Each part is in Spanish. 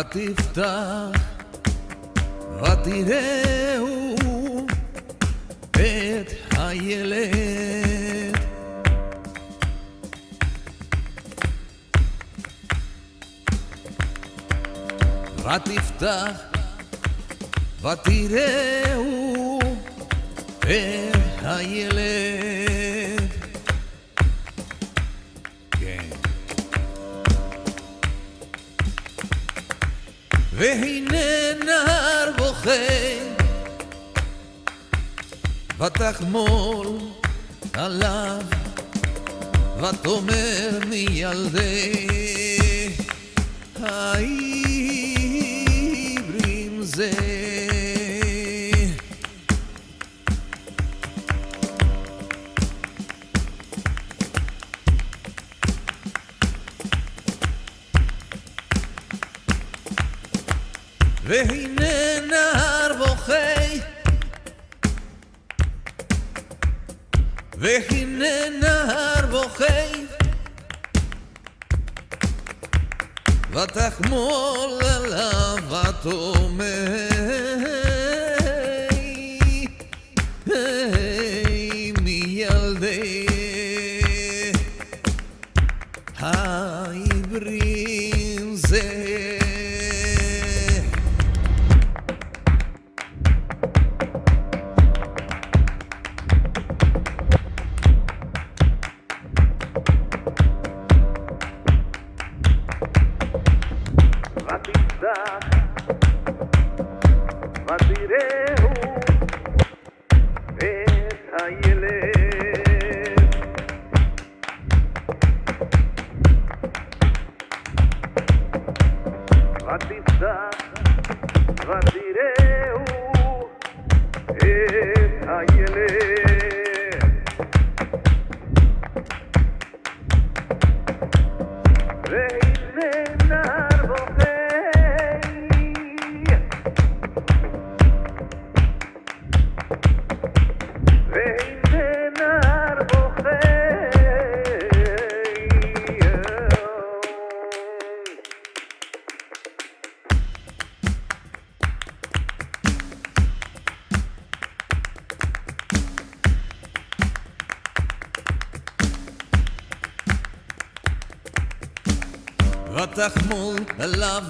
ותפתח ותראהו את הילד. ותפתח ותראהו את הילד. והנה נער בוכה ותחמול עליו ותאמר מילדי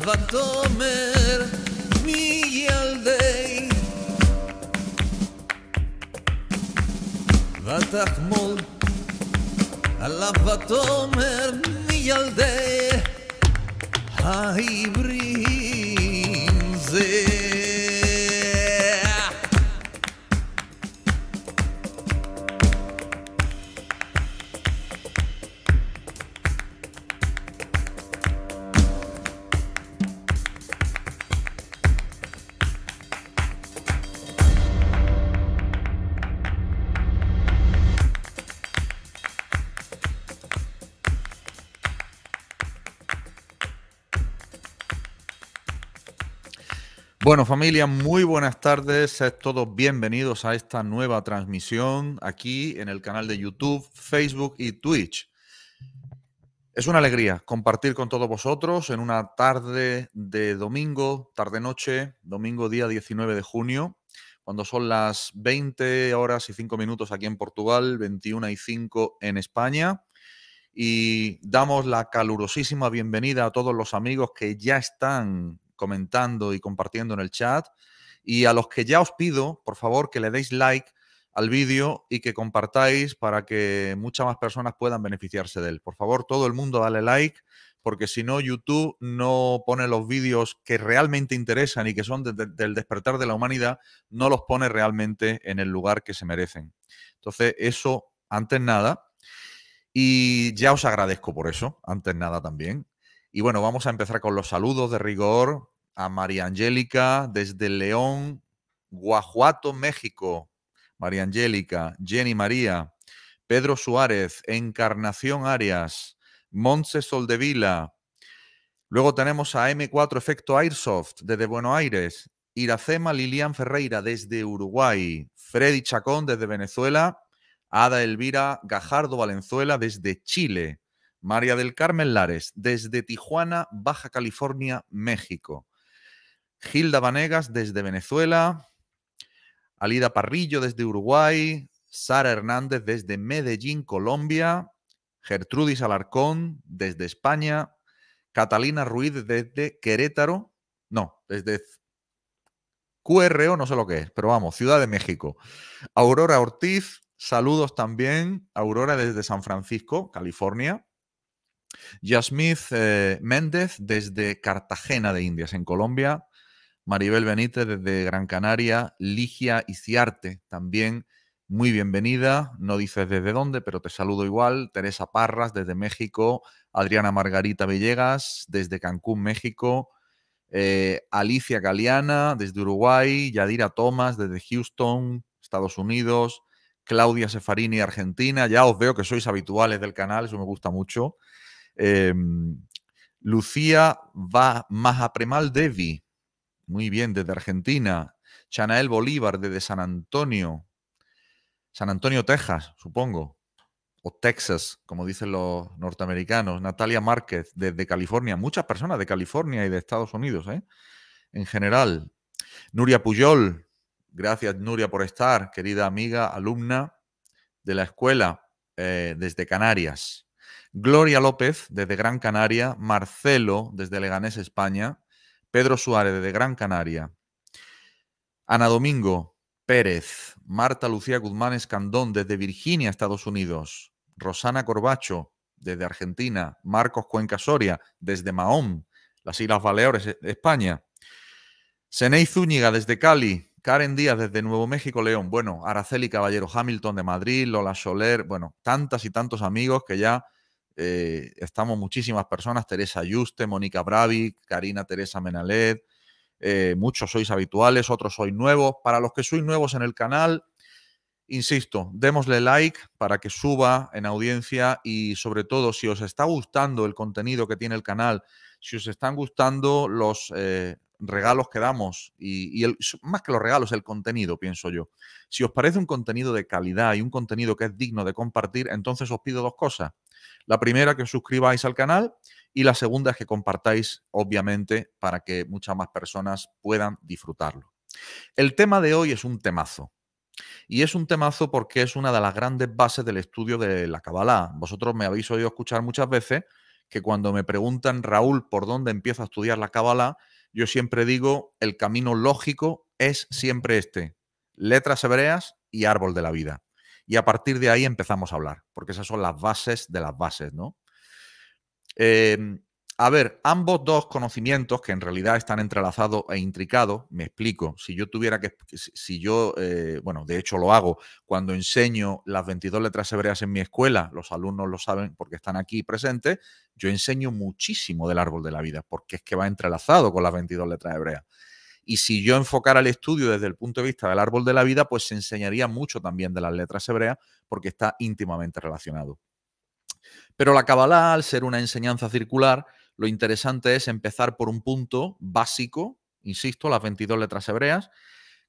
But don't domain Bueno, familia, muy buenas tardes. todos bienvenidos a esta nueva transmisión aquí en el canal de YouTube, Facebook y Twitch. Es una alegría compartir con todos vosotros en una tarde de domingo, tarde-noche, domingo día 19 de junio, cuando son las 20 horas y 5 minutos aquí en Portugal, 21 y 5 en España. Y damos la calurosísima bienvenida a todos los amigos que ya están comentando y compartiendo en el chat. Y a los que ya os pido, por favor, que le deis like al vídeo y que compartáis para que muchas más personas puedan beneficiarse de él. Por favor, todo el mundo dale like, porque si no, YouTube no pone los vídeos que realmente interesan y que son del despertar de la humanidad, no los pone realmente en el lugar que se merecen. Entonces, eso antes nada. Y ya os agradezco por eso, antes nada también. Y bueno, vamos a empezar con los saludos de rigor a María Angélica desde León, Guajuato, México. María Angélica, Jenny María, Pedro Suárez, Encarnación Arias, Montse Soldevila. Luego tenemos a M4 Efecto Airsoft desde Buenos Aires, Iracema Lilian Ferreira desde Uruguay, Freddy Chacón desde Venezuela, Ada Elvira Gajardo Valenzuela desde Chile, María del Carmen Lares, desde Tijuana, Baja California, México. Gilda Vanegas, desde Venezuela. Alida Parrillo, desde Uruguay. Sara Hernández, desde Medellín, Colombia. Gertrudis Alarcón, desde España. Catalina Ruiz, desde Querétaro. No, desde QRO, no sé lo que es, pero vamos, Ciudad de México. Aurora Ortiz, saludos también. Aurora desde San Francisco, California. Yasmith eh, Méndez desde Cartagena de Indias, en Colombia. Maribel Benítez desde Gran Canaria. Ligia Iciarte también. Muy bienvenida, no dices desde dónde, pero te saludo igual. Teresa Parras desde México, Adriana Margarita Villegas desde Cancún, México, eh, Alicia Galiana desde Uruguay, Yadira Thomas desde Houston, Estados Unidos, Claudia Sefarini, Argentina. Ya os veo que sois habituales del canal, eso me gusta mucho. Em, Lucía va Premal Devi, muy bien, desde Argentina. Chanael Bolívar, desde San Antonio. San Antonio, Texas, supongo. O Texas, como dicen los norteamericanos. Natalia Márquez, desde California. Muchas personas de California y de Estados Unidos, ¿eh? En general. Nuria Puyol, gracias Nuria por estar, querida amiga, alumna de la escuela eh, desde Canarias. Gloria López, desde Gran Canaria, Marcelo, desde Leganés, España, Pedro Suárez, desde Gran Canaria, Ana Domingo Pérez, Marta Lucía Guzmán Escandón, desde Virginia, Estados Unidos, Rosana Corbacho, desde Argentina, Marcos Cuenca Soria, desde Mahón, las Islas Baleares, e-, España, Seney Zúñiga, desde Cali, Karen Díaz desde Nuevo México, León. Bueno, Araceli Caballero Hamilton de Madrid, Lola Soler, bueno, tantas y tantos amigos que ya eh, estamos muchísimas personas, Teresa Yuste, Mónica Bravi, Karina Teresa Menalet, eh, muchos sois habituales, otros sois nuevos. Para los que sois nuevos en el canal, insisto, démosle like para que suba en audiencia y sobre todo si os está gustando el contenido que tiene el canal, si os están gustando los, eh, regalos que damos y, más que los regalos, el contenido, pienso yo. Si os parece un contenido de calidad y un contenido que es digno de compartir, entonces os pido dos cosas. La primera, que os suscribáis al canal y la segunda es que compartáis, obviamente, para que muchas más personas puedan disfrutarlo. El tema de hoy es un temazo. Y es un temazo porque es una de las grandes bases del estudio de la Kabbalah. Vosotros me habéis oído escuchar muchas veces que cuando me preguntan, Raúl, por dónde empiezo a estudiar la Kabbalah, yo siempre digo, el camino lógico es siempre este, letras hebreas y árbol de la vida. Y a partir de ahí empezamos a hablar, porque esas son las bases de las bases, ¿no? Em, a ver, ambos dos conocimientos que en realidad están entrelazados e intricados, me explico, si yo tuviera que, si yo, eh, bueno, de hecho lo hago, cuando enseño las 22 letras hebreas en mi escuela, los alumnos lo saben porque están aquí presentes, yo enseño muchísimo del árbol de la vida, porque es que va entrelazado con las 22 letras hebreas. Y si yo enfocara el estudio desde el punto de vista del árbol de la vida, pues se enseñaría mucho también de las letras hebreas, porque está íntimamente relacionado. Pero la Kabbalah, al ser una enseñanza circular, lo interesante es empezar por un punto básico, insisto, las 22 letras hebreas,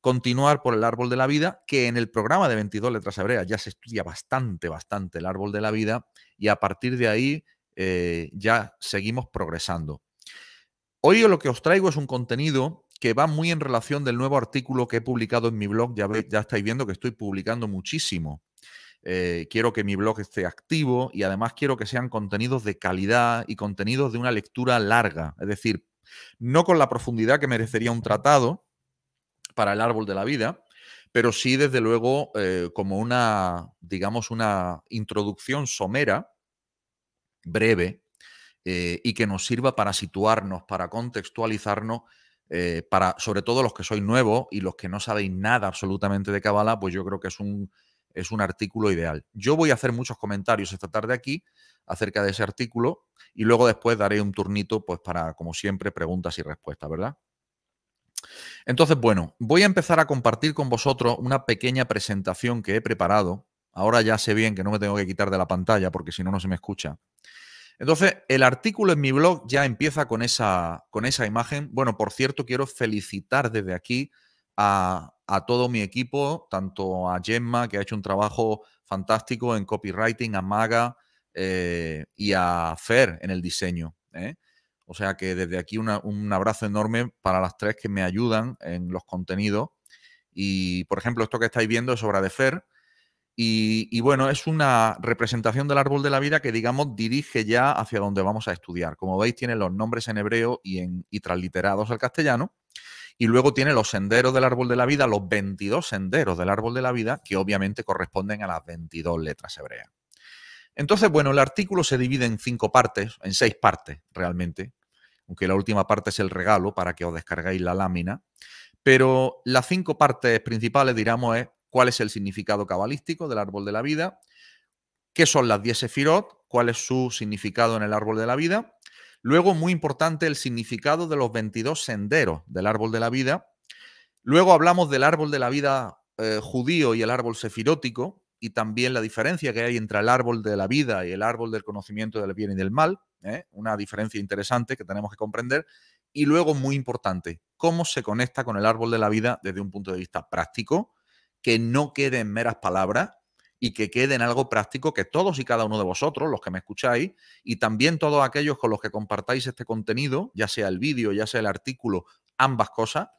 continuar por el árbol de la vida, que en el programa de 22 letras hebreas ya se estudia bastante, bastante el árbol de la vida, y a partir de ahí eh, ya seguimos progresando. Hoy lo que os traigo es un contenido que va muy en relación del nuevo artículo que he publicado en mi blog. Ya, ya estáis viendo que estoy publicando muchísimo. Eh, quiero que mi blog esté activo y además quiero que sean contenidos de calidad y contenidos de una lectura larga, es decir, no con la profundidad que merecería un tratado para el árbol de la vida, pero sí desde luego eh, como una, digamos, una introducción somera, breve, eh, y que nos sirva para situarnos, para contextualizarnos para sobre todo los que sois nuevos y los que no sabéis nada absolutamente de Kabbalah, pues yo creo que es un es un artículo ideal. Yo voy a hacer muchos comentarios esta tarde aquí acerca de ese artículo y luego después daré un turnito pues para, como siempre, preguntas y respuestas, ¿verdad? Entonces, bueno, voy a empezar a compartir con vosotros una pequeña presentación que he preparado. Ahora ya sé bien que no me tengo que quitar de la pantalla porque si no, no se me escucha. Entonces, el artículo en mi blog ya empieza con esa, con esa imagen. Bueno, por cierto, quiero felicitar desde aquí a, todo mi equipo, tanto a Gemma, que ha hecho un trabajo fantástico en copywriting, a Maga eh, y a Fer en el diseño. ¿eh? O sea que desde aquí un abrazo enorme para las tres que me ayudan en los contenidos. Y, por ejemplo, esto que estáis viendo es obra de Fer. Y, bueno, es una representación del árbol de la vida que, digamos, dirige ya hacia donde vamos a estudiar. Como veis, tiene los nombres en hebreo y, en, y transliterados al castellano. Y luego tiene los senderos del árbol de la vida, los 22 senderos del árbol de la vida, que obviamente corresponden a las 22 letras hebreas. Entonces, bueno, el artículo se divide en cinco partes, en seis partes realmente, aunque la última parte es el regalo para que os descarguéis la lámina. Pero las cinco partes principales, diríamos, es cuál es el significado cabalístico del árbol de la vida, qué son las 10 sefirot, cuál es su significado en el árbol de la vida, Luego, muy importante, el significado de los 22 senderos del árbol de la vida. Luego hablamos del árbol de la vida eh, judío y el árbol sefirótico, y también la diferencia que hay entre el árbol de la vida y el árbol del conocimiento del bien y del mal, ¿eh? una diferencia interesante que tenemos que comprender. Y luego, muy importante, cómo se conecta con el árbol de la vida desde un punto de vista práctico, que no quede en meras palabras, y que quede en algo práctico que todos y cada uno de vosotros, los que me escucháis, y también todos aquellos con los que compartáis este contenido, ya sea el vídeo, ya sea el artículo, ambas cosas,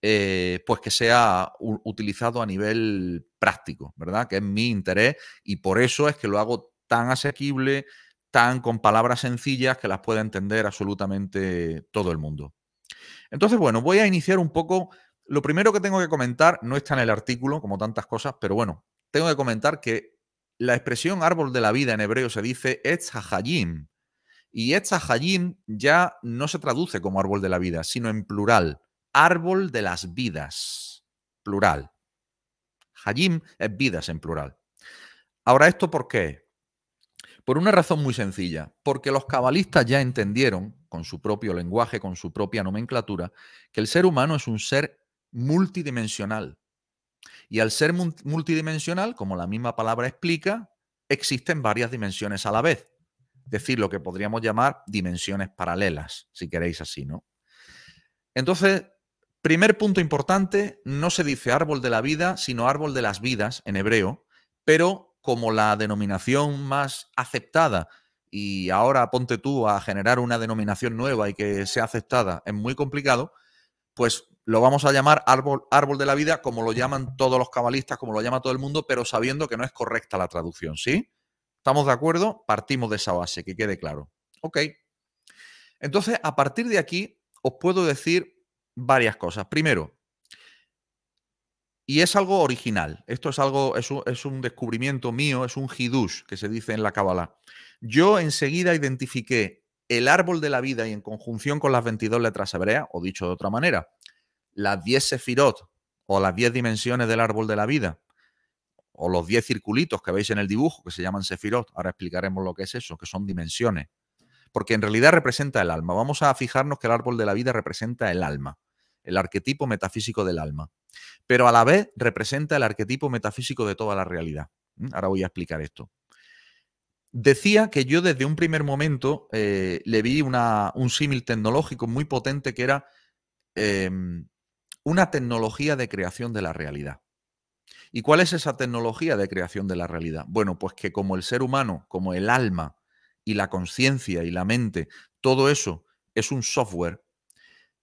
eh, pues que sea utilizado a nivel práctico, ¿verdad? Que es mi interés y por eso es que lo hago tan asequible, tan con palabras sencillas que las pueda entender absolutamente todo el mundo. Entonces, bueno, voy a iniciar un poco. Lo primero que tengo que comentar no está en el artículo, como tantas cosas, pero bueno, tengo que comentar que la expresión árbol de la vida en hebreo se dice Etz Y Etz ya no se traduce como árbol de la vida, sino en plural. Árbol de las vidas. Plural. Hajim es vidas en plural. Ahora, ¿esto por qué? Por una razón muy sencilla, porque los cabalistas ya entendieron, con su propio lenguaje, con su propia nomenclatura, que el ser humano es un ser multidimensional, y al ser multidimensional, como la misma palabra explica, existen varias dimensiones a la vez. Es decir, lo que podríamos llamar dimensiones paralelas, si queréis así, ¿no? Entonces, primer punto importante, no se dice árbol de la vida, sino árbol de las vidas en hebreo, pero como la denominación más aceptada y ahora ponte tú a generar una denominación nueva y que sea aceptada, es muy complicado, pues lo vamos a llamar árbol, árbol de la vida, como lo llaman todos los cabalistas, como lo llama todo el mundo, pero sabiendo que no es correcta la traducción, ¿sí? ¿Estamos de acuerdo? Partimos de esa base, que quede claro. Ok. Entonces, a partir de aquí, os puedo decir varias cosas. Primero, y es algo original. Esto es algo, es un, es un descubrimiento mío, es un hidush que se dice en la Kabbalah. Yo enseguida identifiqué el árbol de la vida y en conjunción con las 22 letras hebreas, o dicho de otra manera, las 10 sefirot o las 10 dimensiones del árbol de la vida, o los 10 circulitos que veis en el dibujo, que se llaman sefirot, ahora explicaremos lo que es eso, que son dimensiones, porque en realidad representa el alma. Vamos a fijarnos que el árbol de la vida representa el alma, el arquetipo metafísico del alma, pero a la vez representa el arquetipo metafísico de toda la realidad. ¿Mm? Ahora voy a explicar esto. Decía que yo desde un primer momento eh, le vi un símil tecnológico muy potente que era em, una tecnología de creación de la realidad. ¿Y cuál es esa tecnología de creación de la realidad? Bueno, pues que como el ser humano, como el alma y la conciencia y la mente, todo eso es un software,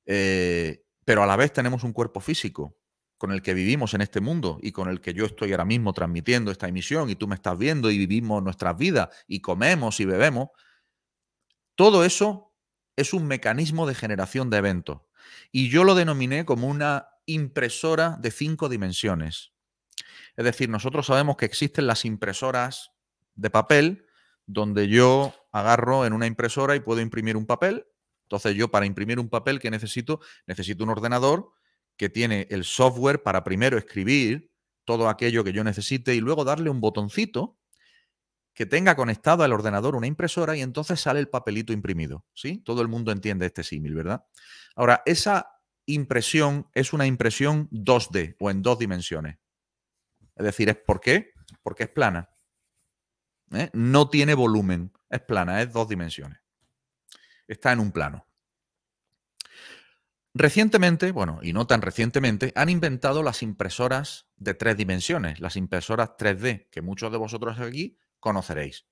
eh, pero a la vez tenemos un cuerpo físico con el que vivimos en este mundo y con el que yo estoy ahora mismo transmitiendo esta emisión y tú me estás viendo y vivimos nuestras vidas y comemos y bebemos, todo eso es un mecanismo de generación de eventos. Y yo lo denominé como una impresora de cinco dimensiones. Es decir, nosotros sabemos que existen las impresoras de papel, donde yo agarro en una impresora y puedo imprimir un papel. Entonces yo para imprimir un papel que necesito, necesito un ordenador que tiene el software para primero escribir todo aquello que yo necesite y luego darle un botoncito que tenga conectado al ordenador una impresora y entonces sale el papelito imprimido. ¿sí? Todo el mundo entiende este símil, ¿verdad? Ahora, esa impresión es una impresión 2D o en dos dimensiones. Es decir, ¿es por qué? Porque es plana. ¿eh? No tiene volumen, es plana, es dos dimensiones. Está en un plano. Recientemente, bueno, y no tan recientemente, han inventado las impresoras de tres dimensiones, las impresoras 3D, que muchos de vosotros aquí conoceréis.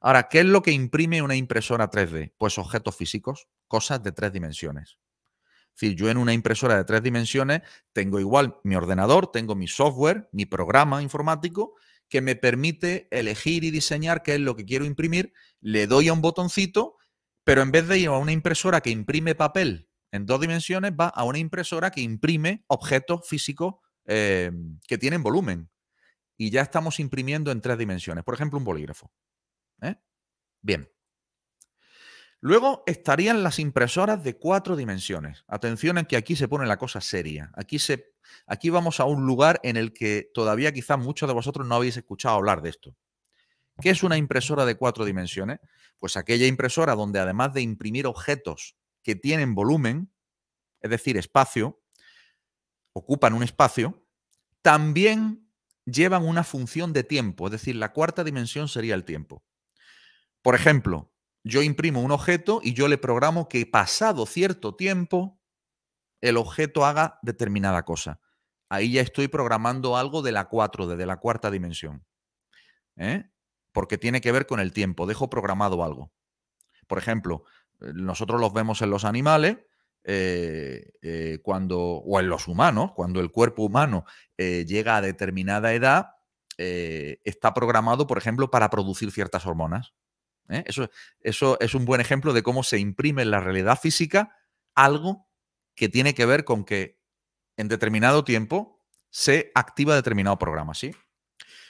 Ahora, ¿qué es lo que imprime una impresora 3D? Pues objetos físicos, cosas de tres dimensiones. Es decir, yo en una impresora de tres dimensiones tengo igual mi ordenador, tengo mi software, mi programa informático, que me permite elegir y diseñar qué es lo que quiero imprimir, le doy a un botoncito, pero en vez de ir a una impresora que imprime papel en dos dimensiones va a una impresora que imprime objetos físicos eh, que tienen volumen. Y ya estamos imprimiendo en tres dimensiones, por ejemplo, un bolígrafo. ¿eh? Bien. Luego estarían las impresoras de cuatro dimensiones. Atención en que aquí se pone la cosa seria. Aquí, se, aquí vamos a un lugar en el que todavía quizás muchos de vosotros no habéis escuchado hablar de esto. ¿Qué es una impresora de cuatro dimensiones? Pues aquella impresora donde además de imprimir objetos que tienen volumen, es decir, espacio, ocupan un espacio, también llevan una función de tiempo, es decir, la cuarta dimensión sería el tiempo. Por ejemplo, yo imprimo un objeto y yo le programo que pasado cierto tiempo el objeto haga determinada cosa. Ahí ya estoy programando algo de la 4, desde la cuarta dimensión. ¿eh? Porque tiene que ver con el tiempo, dejo programado algo. Por ejemplo, nosotros los vemos en los animales, eh, eh, cuando, o en los humanos, cuando el cuerpo humano eh, llega a determinada edad, está programado, por ejemplo, para producir ciertas hormonas. Eso, eso es un buen ejemplo de cómo se imprime en la realidad física algo que tiene que ver con que en determinado tiempo se activa determinado programa, ¿sí?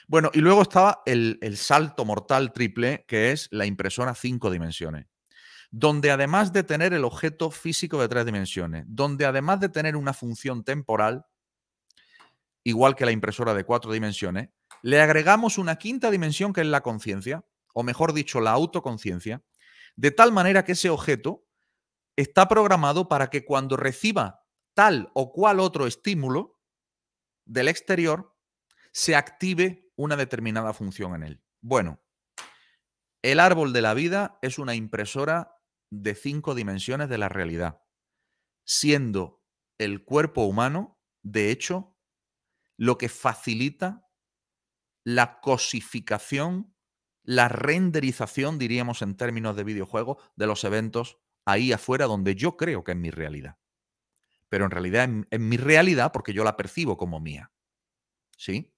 Bueno, y luego estaba el salto mortal triple, que es la impresora cinco dimensiones donde además de tener el objeto físico de tres dimensiones, donde además de tener una función temporal, igual que la impresora de cuatro dimensiones, le agregamos una quinta dimensión que es la conciencia, o mejor dicho, la autoconciencia, de tal manera que ese objeto está programado para que cuando reciba tal o cual otro estímulo del exterior, se active una determinada función en él. Bueno, el árbol de la vida es una impresora de cinco dimensiones de la realidad, siendo el cuerpo humano, de hecho, lo que facilita la cosificación, la renderización, diríamos en términos de videojuegos, de los eventos ahí afuera donde yo creo que es mi realidad. Pero en realidad es mi realidad porque yo la percibo como mía. ¿Sí?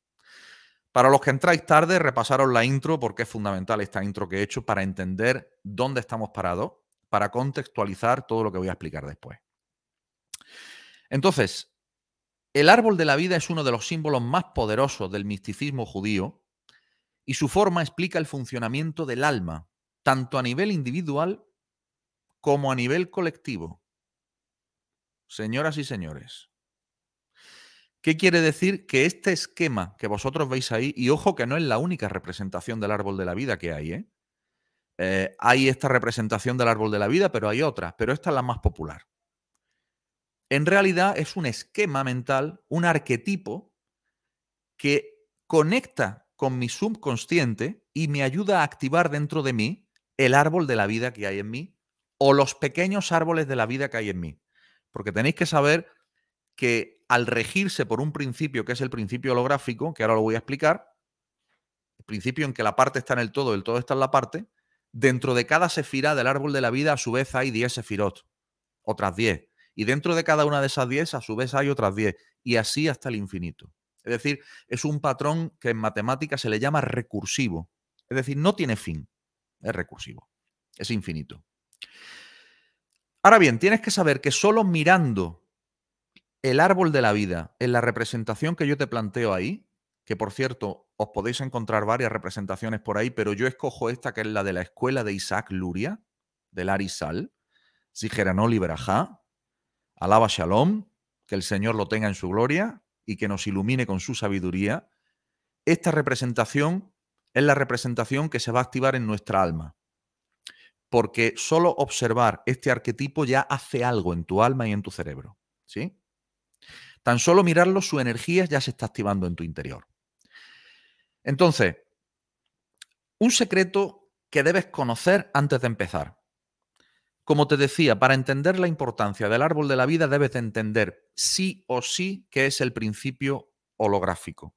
Para los que entráis tarde, repasaros la intro porque es fundamental esta intro que he hecho para entender dónde estamos parados, para contextualizar todo lo que voy a explicar después. Entonces, el árbol de la vida es uno de los símbolos más poderosos del misticismo judío y su forma explica el funcionamiento del alma, tanto a nivel individual como a nivel colectivo. Señoras y señores, ¿qué quiere decir que este esquema que vosotros veis ahí, y ojo que no es la única representación del árbol de la vida que hay, ¿eh? Eh, hay esta representación del árbol de la vida, pero hay otra, pero esta es la más popular. En realidad es un esquema mental, un arquetipo que conecta con mi subconsciente y me ayuda a activar dentro de mí el árbol de la vida que hay en mí o los pequeños árboles de la vida que hay en mí. Porque tenéis que saber que al regirse por un principio que es el principio holográfico, que ahora lo voy a explicar, el principio en que la parte está en el todo, el todo está en la parte, Dentro de cada sefirá del árbol de la vida, a su vez hay 10 sefirot, otras 10. Y dentro de cada una de esas 10, a su vez hay otras 10. Y así hasta el infinito. Es decir, es un patrón que en matemáticas se le llama recursivo. Es decir, no tiene fin. Es recursivo. Es infinito. Ahora bien, tienes que saber que solo mirando el árbol de la vida en la representación que yo te planteo ahí, que por cierto, os podéis encontrar varias representaciones por ahí, pero yo escojo esta que es la de la escuela de Isaac Luria, del Arisal, Sigeranol y Berajá, Alaba Shalom, que el Señor lo tenga en su gloria y que nos ilumine con su sabiduría. Esta representación es la representación que se va a activar en nuestra alma, porque solo observar este arquetipo ya hace algo en tu alma y en tu cerebro, ¿sí? Tan solo mirarlo, su energía ya se está activando en tu interior. Entonces, un secreto que debes conocer antes de empezar. Como te decía, para entender la importancia del árbol de la vida debes entender sí o sí que es el principio holográfico.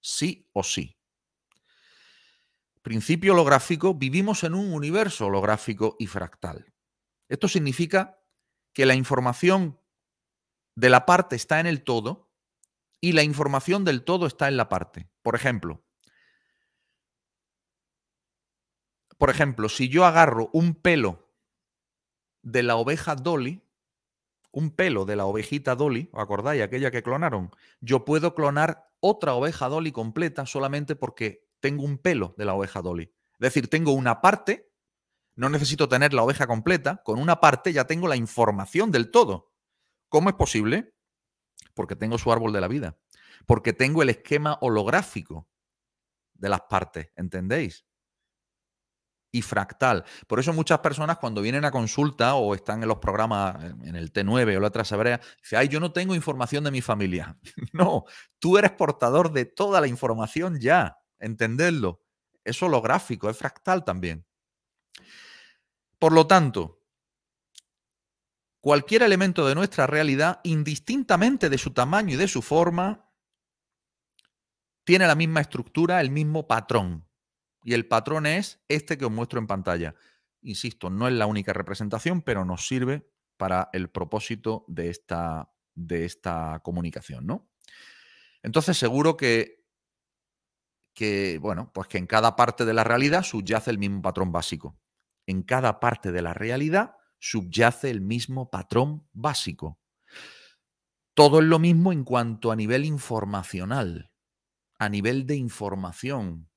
Sí o sí. Principio holográfico, vivimos en un universo holográfico y fractal. Esto significa que la información de la parte está en el todo y la información del todo está en la parte. Por ejemplo, por ejemplo, si yo agarro un pelo de la oveja Dolly, un pelo de la ovejita Dolly, ¿os acordáis? Aquella que clonaron. Yo puedo clonar otra oveja Dolly completa solamente porque tengo un pelo de la oveja Dolly. Es decir, tengo una parte, no necesito tener la oveja completa, con una parte ya tengo la información del todo. ¿Cómo es posible? Porque tengo su árbol de la vida porque tengo el esquema holográfico de las partes, ¿entendéis? Y fractal. Por eso muchas personas cuando vienen a consulta o están en los programas, en el T9 o la otra dicen, ay, yo no tengo información de mi familia. no, tú eres portador de toda la información ya, entenderlo. Es holográfico, es fractal también. Por lo tanto, cualquier elemento de nuestra realidad, indistintamente de su tamaño y de su forma, tiene la misma estructura, el mismo patrón. Y el patrón es este que os muestro en pantalla. Insisto, no es la única representación, pero nos sirve para el propósito de esta, de esta comunicación, ¿no? Entonces, seguro que, que, bueno, pues que en cada parte de la realidad subyace el mismo patrón básico. En cada parte de la realidad subyace el mismo patrón básico. Todo es lo mismo en cuanto a nivel informacional a nivel de información.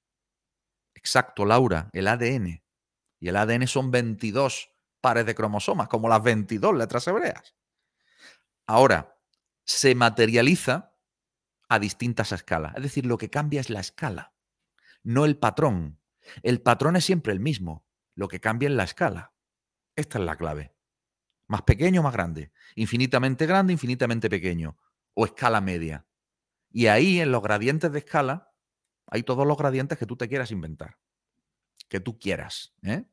Exacto, Laura, el ADN. Y el ADN son 22 pares de cromosomas, como las 22 letras hebreas. Ahora, se materializa a distintas escalas. Es decir, lo que cambia es la escala, no el patrón. El patrón es siempre el mismo. Lo que cambia es la escala. Esta es la clave. Más pequeño, más grande. Infinitamente grande, infinitamente pequeño. O escala media. Y ahí en los gradientes de escala hay todos los gradientes que tú te quieras inventar, que tú quieras. ¿eh?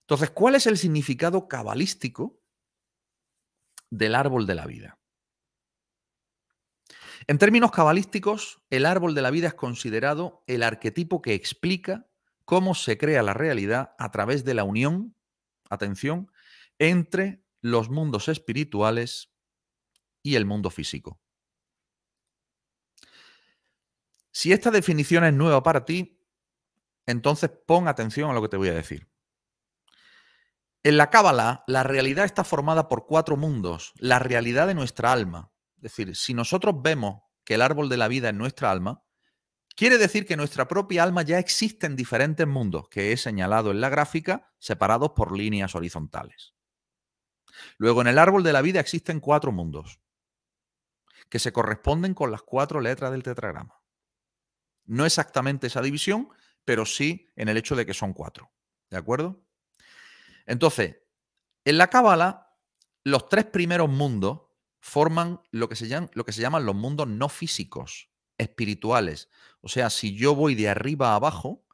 Entonces, ¿cuál es el significado cabalístico del árbol de la vida? En términos cabalísticos, el árbol de la vida es considerado el arquetipo que explica cómo se crea la realidad a través de la unión, atención, entre los mundos espirituales y el mundo físico. Si esta definición es nueva para ti, entonces pon atención a lo que te voy a decir. En la Cábala, la realidad está formada por cuatro mundos. La realidad de nuestra alma. Es decir, si nosotros vemos que el árbol de la vida es nuestra alma, quiere decir que nuestra propia alma ya existe en diferentes mundos que he señalado en la gráfica, separados por líneas horizontales. Luego, en el árbol de la vida existen cuatro mundos que se corresponden con las cuatro letras del tetragrama. No exactamente esa división, pero sí en el hecho de que son cuatro. ¿De acuerdo? Entonces, en la cábala, los tres primeros mundos forman lo que, se llaman, lo que se llaman los mundos no físicos, espirituales. O sea, si yo voy de arriba a abajo,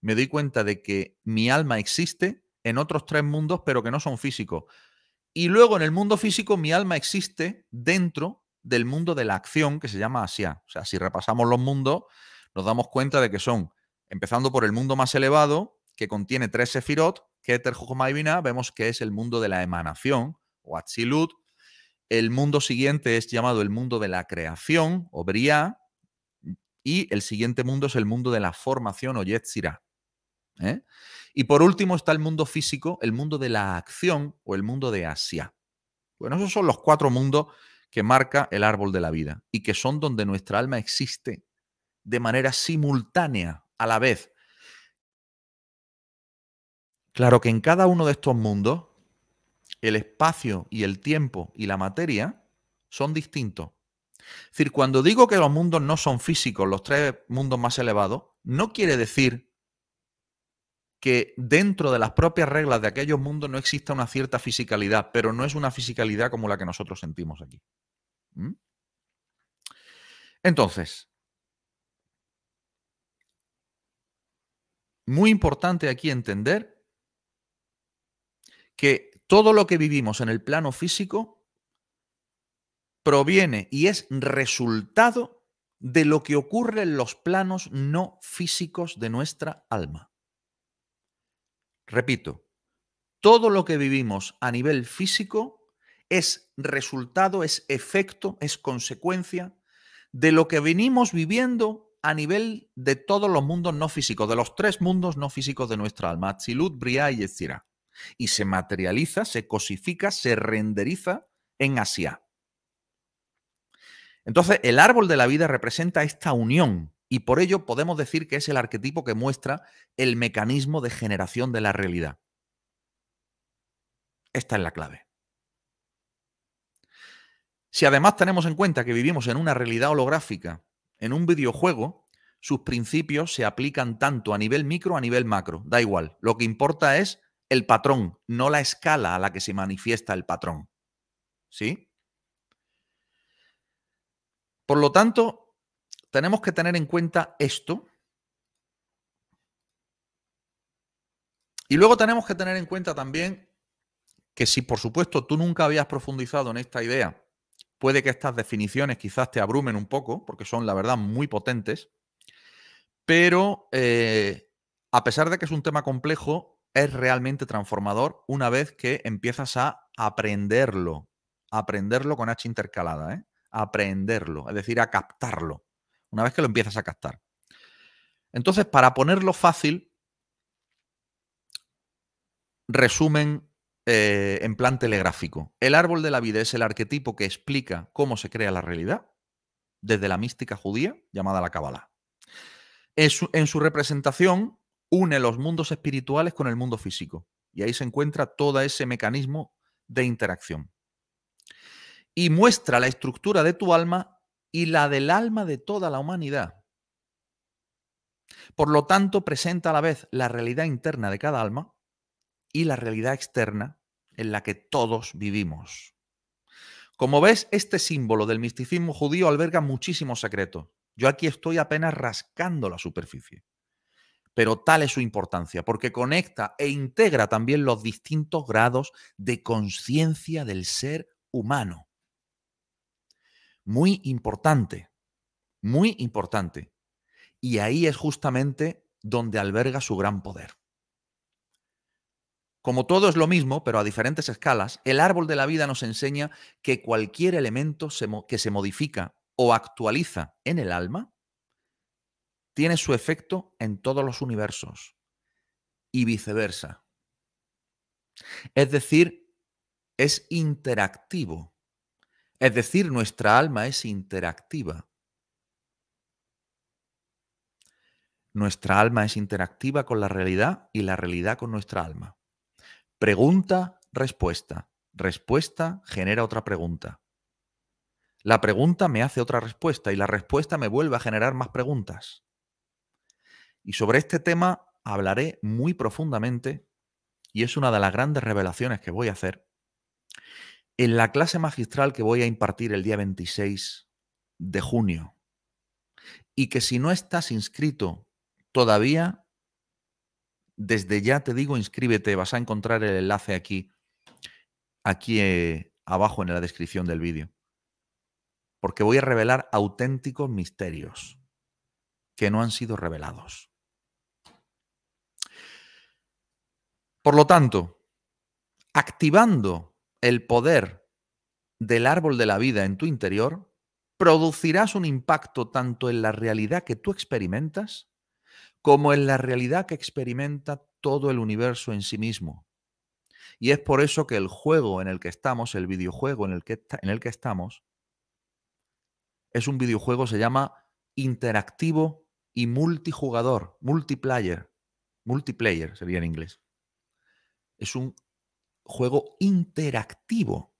me doy cuenta de que mi alma existe en otros tres mundos, pero que no son físicos. Y luego en el mundo físico, mi alma existe dentro del mundo de la acción, que se llama Asia. O sea, si repasamos los mundos, nos damos cuenta de que son, empezando por el mundo más elevado, que contiene tres sefirot, Keter, Jochma y vemos que es el mundo de la emanación, o Atzilut. El mundo siguiente es llamado el mundo de la creación, o Y el siguiente mundo es el mundo de la formación, o Yetzirah. ¿eh? Y por último está el mundo físico, el mundo de la acción o el mundo de Asia. Bueno, esos son los cuatro mundos que marca el árbol de la vida y que son donde nuestra alma existe de manera simultánea, a la vez. Claro que en cada uno de estos mundos, el espacio y el tiempo y la materia son distintos. Es decir, cuando digo que los mundos no son físicos, los tres mundos más elevados, no quiere decir que dentro de las propias reglas de aquellos mundos no exista una cierta fisicalidad, pero no es una fisicalidad como la que nosotros sentimos aquí. ¿Mm? Entonces, muy importante aquí entender que todo lo que vivimos en el plano físico proviene y es resultado de lo que ocurre en los planos no físicos de nuestra alma. Repito, todo lo que vivimos a nivel físico es resultado, es efecto, es consecuencia de lo que venimos viviendo a nivel de todos los mundos no físicos, de los tres mundos no físicos de nuestra alma, Atzilut, Briah y Yetzirah. Y se materializa, se cosifica, se renderiza en Asia. Entonces, el árbol de la vida representa esta unión y por ello podemos decir que es el arquetipo que muestra el mecanismo de generación de la realidad. Esta es la clave. Si además tenemos en cuenta que vivimos en una realidad holográfica en un videojuego, sus principios se aplican tanto a nivel micro, a nivel macro, da igual. Lo que importa es el patrón, no la escala a la que se manifiesta el patrón. ¿Sí? Por lo tanto, tenemos que tener en cuenta esto. Y luego tenemos que tener en cuenta también que si, por supuesto, tú nunca habías profundizado en esta idea Puede que estas definiciones quizás te abrumen un poco, porque son, la verdad, muy potentes, pero eh, a pesar de que es un tema complejo, es realmente transformador una vez que empiezas a aprenderlo, aprenderlo con H intercalada, ¿eh? aprenderlo, es decir, a captarlo, una vez que lo empiezas a captar. Entonces, para ponerlo fácil, resumen eh, en plan telegráfico. El árbol de la vida es el arquetipo que explica cómo se crea la realidad desde la mística judía llamada la Kabbalah. en su representación une los mundos espirituales con el mundo físico y ahí se encuentra todo ese mecanismo de interacción. Y muestra la estructura de tu alma y la del alma de toda la humanidad. Por lo tanto, presenta a la vez la realidad interna de cada alma y la realidad externa en la que todos vivimos. Como ves, este símbolo del misticismo judío alberga muchísimos secretos. Yo aquí estoy apenas rascando la superficie. Pero tal es su importancia, porque conecta e integra también los distintos grados de conciencia del ser humano. Muy importante, muy importante. Y ahí es justamente donde alberga su gran poder. Como todo es lo mismo, pero a diferentes escalas, el árbol de la vida nos enseña que cualquier elemento que se modifica o actualiza en el alma tiene su efecto en todos los universos y viceversa. Es decir, es interactivo. Es decir, nuestra alma es interactiva. Nuestra alma es interactiva con la realidad y la realidad con nuestra alma. Pregunta, respuesta. Respuesta genera otra pregunta. La pregunta me hace otra respuesta y la respuesta me vuelve a generar más preguntas. Y sobre este tema hablaré muy profundamente y es una de las grandes revelaciones que voy a hacer en la clase magistral que voy a impartir el día 26 de junio. Y que si no estás inscrito todavía, desde ya te digo, inscríbete, vas a encontrar el enlace aquí, aquí eh, abajo en la descripción del vídeo. Porque voy a revelar auténticos misterios que no han sido revelados. Por lo tanto, activando el poder del árbol de la vida en tu interior, producirás un impacto tanto en la realidad que tú experimentas como en la realidad que experimenta todo el universo en sí mismo. Y es por eso que el juego en el que estamos, el videojuego en el que, en el que estamos, es un videojuego, se llama interactivo y multijugador, multiplayer. Multiplayer sería en inglés. Es un juego interactivo.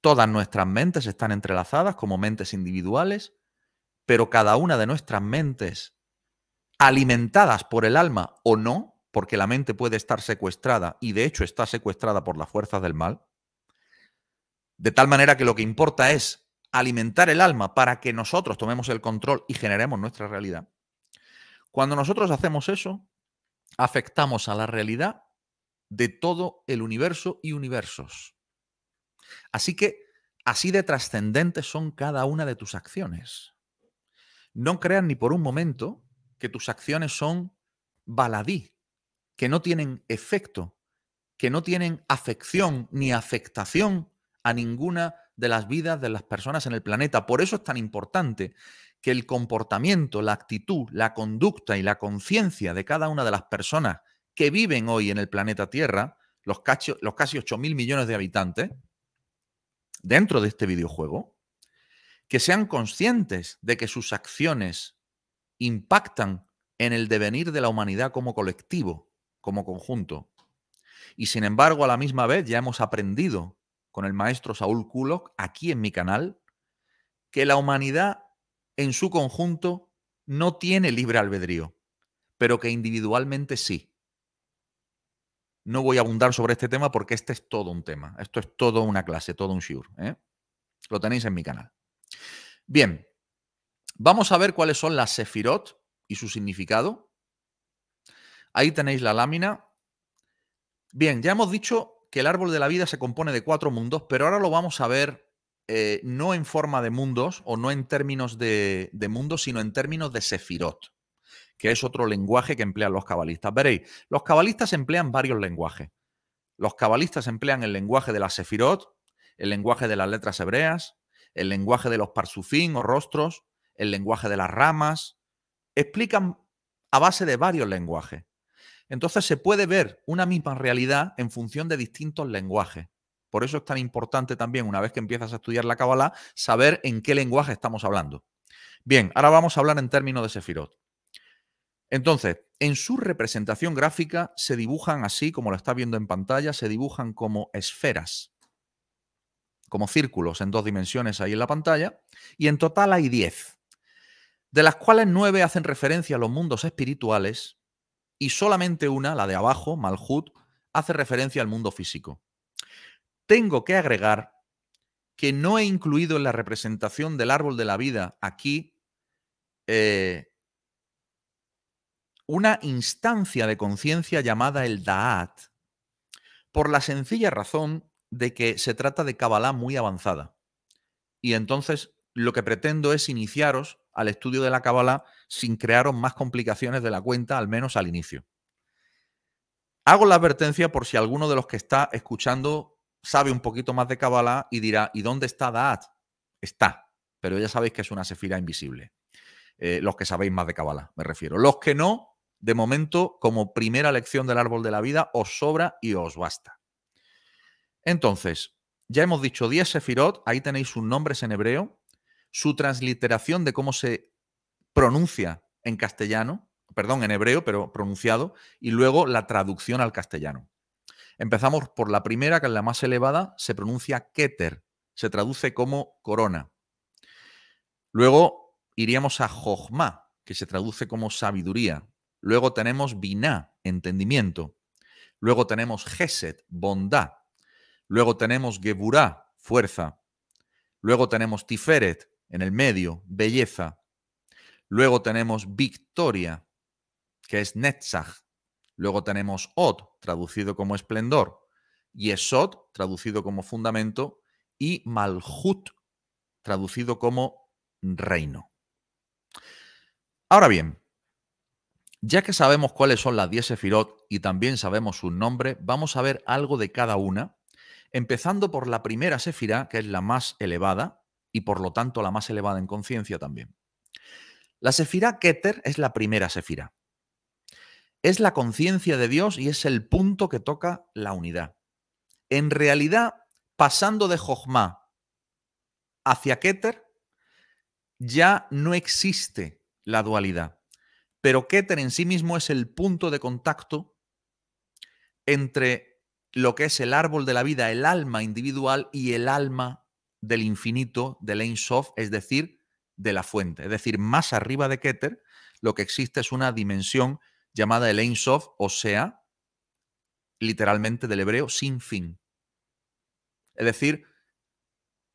Todas nuestras mentes están entrelazadas como mentes individuales, pero cada una de nuestras mentes alimentadas por el alma o no, porque la mente puede estar secuestrada y de hecho está secuestrada por las fuerzas del mal, de tal manera que lo que importa es alimentar el alma para que nosotros tomemos el control y generemos nuestra realidad. Cuando nosotros hacemos eso, afectamos a la realidad de todo el universo y universos. Así que así de trascendentes son cada una de tus acciones. No crean ni por un momento que tus acciones son baladí, que no tienen efecto, que no tienen afección ni afectación a ninguna de las vidas de las personas en el planeta. Por eso es tan importante que el comportamiento, la actitud, la conducta y la conciencia de cada una de las personas que viven hoy en el planeta Tierra, los casi, los casi 8.000 millones de habitantes, dentro de este videojuego, que sean conscientes de que sus acciones impactan en el devenir de la humanidad como colectivo, como conjunto. Y sin embargo, a la misma vez ya hemos aprendido con el maestro Saúl Kulok, aquí en mi canal, que la humanidad en su conjunto no tiene libre albedrío, pero que individualmente sí. No voy a abundar sobre este tema porque este es todo un tema. Esto es todo una clase, todo un shiur. ¿eh? Lo tenéis en mi canal. Bien, Vamos a ver cuáles son las sefirot y su significado. Ahí tenéis la lámina. Bien, ya hemos dicho que el árbol de la vida se compone de cuatro mundos, pero ahora lo vamos a ver eh, no en forma de mundos o no en términos de, mundos, sino en términos de sefirot, que es otro lenguaje que emplean los cabalistas. Veréis, los cabalistas emplean varios lenguajes. Los cabalistas emplean el lenguaje de las sefirot, el lenguaje de las letras hebreas, el lenguaje de los parsufín o rostros, el lenguaje de las ramas, explican a base de varios lenguajes. Entonces se puede ver una misma realidad en función de distintos lenguajes. Por eso es tan importante también, una vez que empiezas a estudiar la Kabbalah, saber en qué lenguaje estamos hablando. Bien, ahora vamos a hablar en términos de Sefirot. Entonces, en su representación gráfica se dibujan así, como lo está viendo en pantalla, se dibujan como esferas, como círculos en dos dimensiones ahí en la pantalla, y en total hay 10 de las cuales nueve hacen referencia a los mundos espirituales y solamente una, la de abajo, Malhut, hace referencia al mundo físico. Tengo que agregar que no he incluido en la representación del árbol de la vida aquí eh, una instancia de conciencia llamada el Da'at, por la sencilla razón de que se trata de Kabbalah muy avanzada. Y entonces lo que pretendo es iniciaros al estudio de la Kabbalah sin crearos más complicaciones de la cuenta, al menos al inicio. Hago la advertencia por si alguno de los que está escuchando sabe un poquito más de Kabbalah y dirá, ¿y dónde está Daat? Está, pero ya sabéis que es una sefira invisible. Eh, los que sabéis más de Kabbalah, me refiero. Los que no, de momento, como primera lección del árbol de la vida, os sobra y os basta. Entonces, ya hemos dicho 10 sefirot, ahí tenéis sus nombres en hebreo, su transliteración de cómo se pronuncia en castellano, perdón, en hebreo, pero pronunciado, y luego la traducción al castellano. Empezamos por la primera, que es la más elevada, se pronuncia Keter, se traduce como corona. Luego iríamos a Jochma, que se traduce como sabiduría. Luego tenemos Biná, entendimiento. Luego tenemos Geset, bondad. Luego tenemos Geburá, fuerza. Luego tenemos Tiferet, en el medio, belleza. Luego tenemos victoria, que es Netzach. Luego tenemos Od, traducido como esplendor. Yesod, traducido como fundamento. Y Malhut, traducido como reino. Ahora bien, ya que sabemos cuáles son las 10 Sefirot y también sabemos su nombre, vamos a ver algo de cada una, empezando por la primera sefira, que es la más elevada, y por lo tanto la más elevada en conciencia también. La sefira Keter es la primera sefira. Es la conciencia de Dios y es el punto que toca la unidad. En realidad, pasando de Jochma hacia Keter, ya no existe la dualidad. Pero Keter en sí mismo es el punto de contacto entre lo que es el árbol de la vida, el alma individual y el alma del infinito, del Ein Sof, es decir, de la fuente. Es decir, más arriba de Keter, lo que existe es una dimensión llamada el Ein Sof, o sea, literalmente del hebreo, sin fin. Es decir,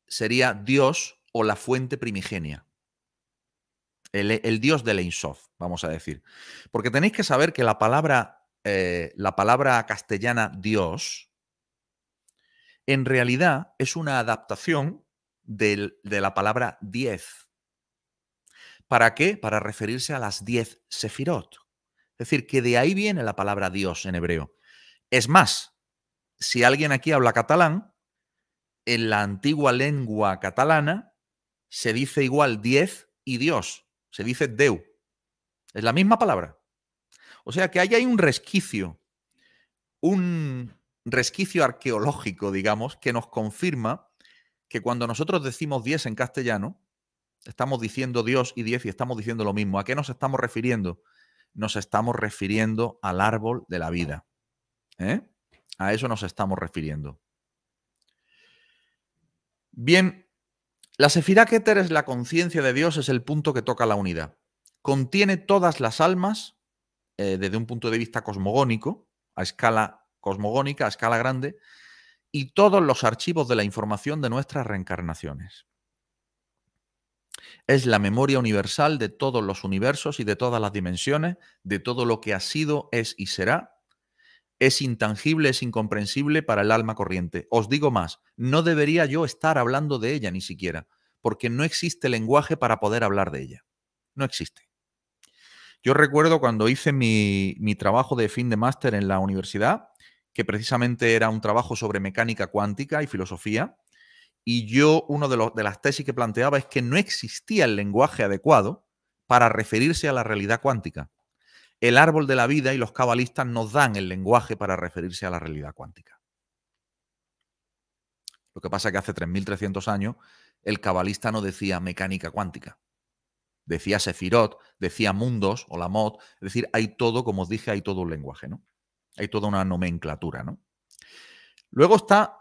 sería Dios o la fuente primigenia. El, Dios del Ein Sof, vamos a decir. Porque tenéis que saber que la palabra, eh, la palabra castellana Dios, en realidad es una adaptación de la palabra diez. ¿Para qué? Para referirse a las diez sefirot. Es decir, que de ahí viene la palabra Dios en hebreo. Es más, si alguien aquí habla catalán, en la antigua lengua catalana se dice igual diez y Dios, se dice Deu. Es la misma palabra. O sea que ahí hay un resquicio, un, resquicio arqueológico, digamos, que nos confirma que cuando nosotros decimos 10 en castellano, estamos diciendo Dios y 10 y estamos diciendo lo mismo. ¿A qué nos estamos refiriendo? Nos estamos refiriendo al árbol de la vida. ¿eh? A eso nos estamos refiriendo. Bien, la Sefirá Keter es la conciencia de Dios, es el punto que toca la unidad. Contiene todas las almas eh, desde un punto de vista cosmogónico, a escala cosmogónica a escala grande y todos los archivos de la información de nuestras reencarnaciones. Es la memoria universal de todos los universos y de todas las dimensiones, de todo lo que ha sido, es y será. Es intangible, es incomprensible para el alma corriente. Os digo más, no debería yo estar hablando de ella ni siquiera, porque no existe lenguaje para poder hablar de ella. No existe. Yo recuerdo cuando hice mi, trabajo de fin de máster en la universidad, que precisamente era un trabajo sobre mecánica cuántica y filosofía. Y yo, una de, de las tesis que planteaba es que no existía el lenguaje adecuado para referirse a la realidad cuántica. El árbol de la vida y los cabalistas nos dan el lenguaje para referirse a la realidad cuántica. Lo que pasa es que hace 3.300 años el cabalista no decía mecánica cuántica. Decía Sefirot, decía mundos o la mod. Es decir, hay todo, como os dije, hay todo un lenguaje. ¿no? Hay toda una nomenclatura, ¿no? Luego está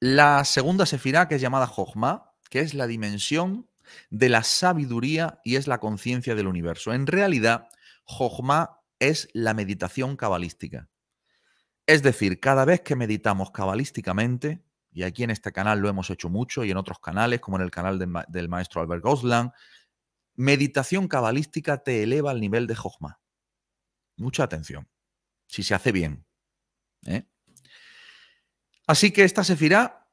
la segunda sefirá, que es llamada Jochma, que es la dimensión de la sabiduría y es la conciencia del universo. En realidad, Jochma es la meditación cabalística. Es decir, cada vez que meditamos cabalísticamente, y aquí en este canal lo hemos hecho mucho y en otros canales, como en el canal del maestro Albert Goslan, meditación cabalística te eleva al nivel de Jochma. Mucha atención si se hace bien. ¿eh? Así que esta sefirá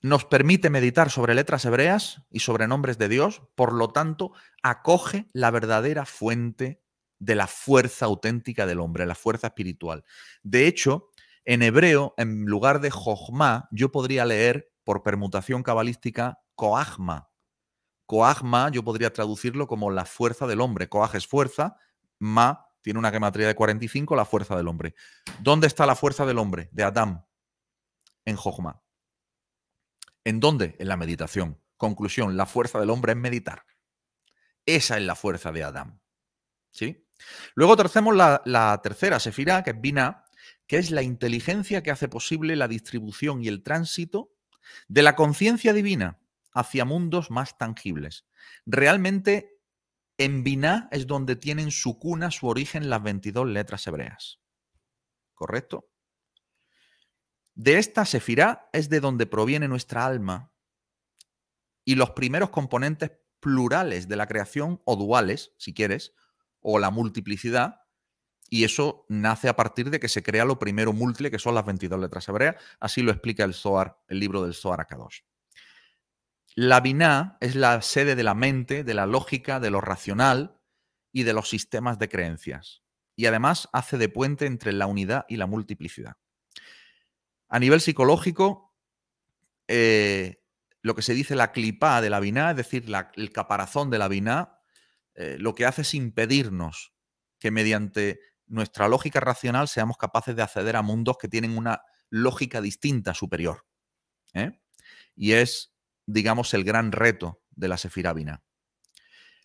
nos permite meditar sobre letras hebreas y sobre nombres de Dios, por lo tanto, acoge la verdadera fuente de la fuerza auténtica del hombre, la fuerza espiritual. De hecho, en hebreo, en lugar de Jochma, yo podría leer por permutación cabalística Coagma. Coagma yo podría traducirlo como la fuerza del hombre. Koaj es fuerza, ma tiene una gematría de 45, la fuerza del hombre. ¿Dónde está la fuerza del hombre? De Adán. En Jochma ¿En dónde? En la meditación. Conclusión, la fuerza del hombre es meditar. Esa es la fuerza de Adán. ¿Sí? Luego tercemos la, tercera sefirá, que es Bina, que es la inteligencia que hace posible la distribución y el tránsito de la conciencia divina hacia mundos más tangibles. Realmente en Binah es donde tienen su cuna, su origen, las 22 letras hebreas. ¿Correcto? De esta sefirá es de donde proviene nuestra alma y los primeros componentes plurales de la creación, o duales, si quieres, o la multiplicidad, y eso nace a partir de que se crea lo primero múltiple, que son las 22 letras hebreas. Así lo explica el Zohar, el libro del Zohar Akadosh. La biná es la sede de la mente, de la lógica, de lo racional y de los sistemas de creencias. Y además hace de puente entre la unidad y la multiplicidad. A nivel psicológico, eh, lo que se dice la clipa de la biná, es decir, el caparazón de la biná, eh, lo que hace es impedirnos que mediante nuestra lógica racional seamos capaces de acceder a mundos que tienen una lógica distinta, superior. ¿eh? Y es digamos, el gran reto de la Sefirá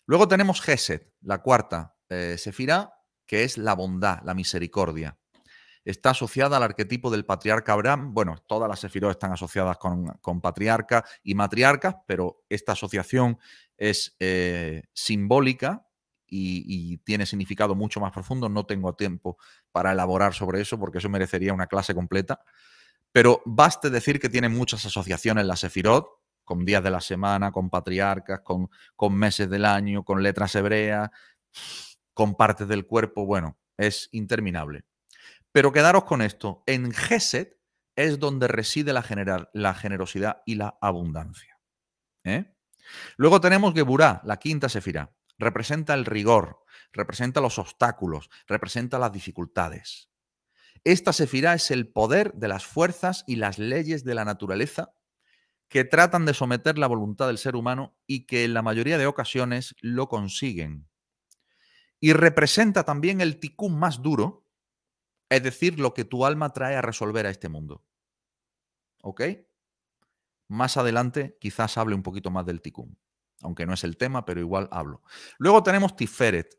Luego tenemos Geset, la cuarta eh, Sefirá, que es la bondad, la misericordia. Está asociada al arquetipo del patriarca Abraham. Bueno, todas las Sefirot están asociadas con, patriarca y matriarcas, pero esta asociación es eh, simbólica y, tiene significado mucho más profundo. No tengo tiempo para elaborar sobre eso porque eso merecería una clase completa. Pero baste decir que tiene muchas asociaciones la Sefirot, con días de la semana, con patriarcas, con, meses del año, con letras hebreas, con partes del cuerpo, bueno, es interminable. Pero quedaros con esto, en Geset es donde reside la, general, la generosidad y la abundancia. ¿eh? Luego tenemos Geburá, la quinta sefirá. Representa el rigor, representa los obstáculos, representa las dificultades. Esta sefirá es el poder de las fuerzas y las leyes de la naturaleza que tratan de someter la voluntad del ser humano y que en la mayoría de ocasiones lo consiguen. Y representa también el ticún más duro, es decir, lo que tu alma trae a resolver a este mundo. ¿Ok? Más adelante quizás hable un poquito más del ticún, aunque no es el tema, pero igual hablo. Luego tenemos Tiferet,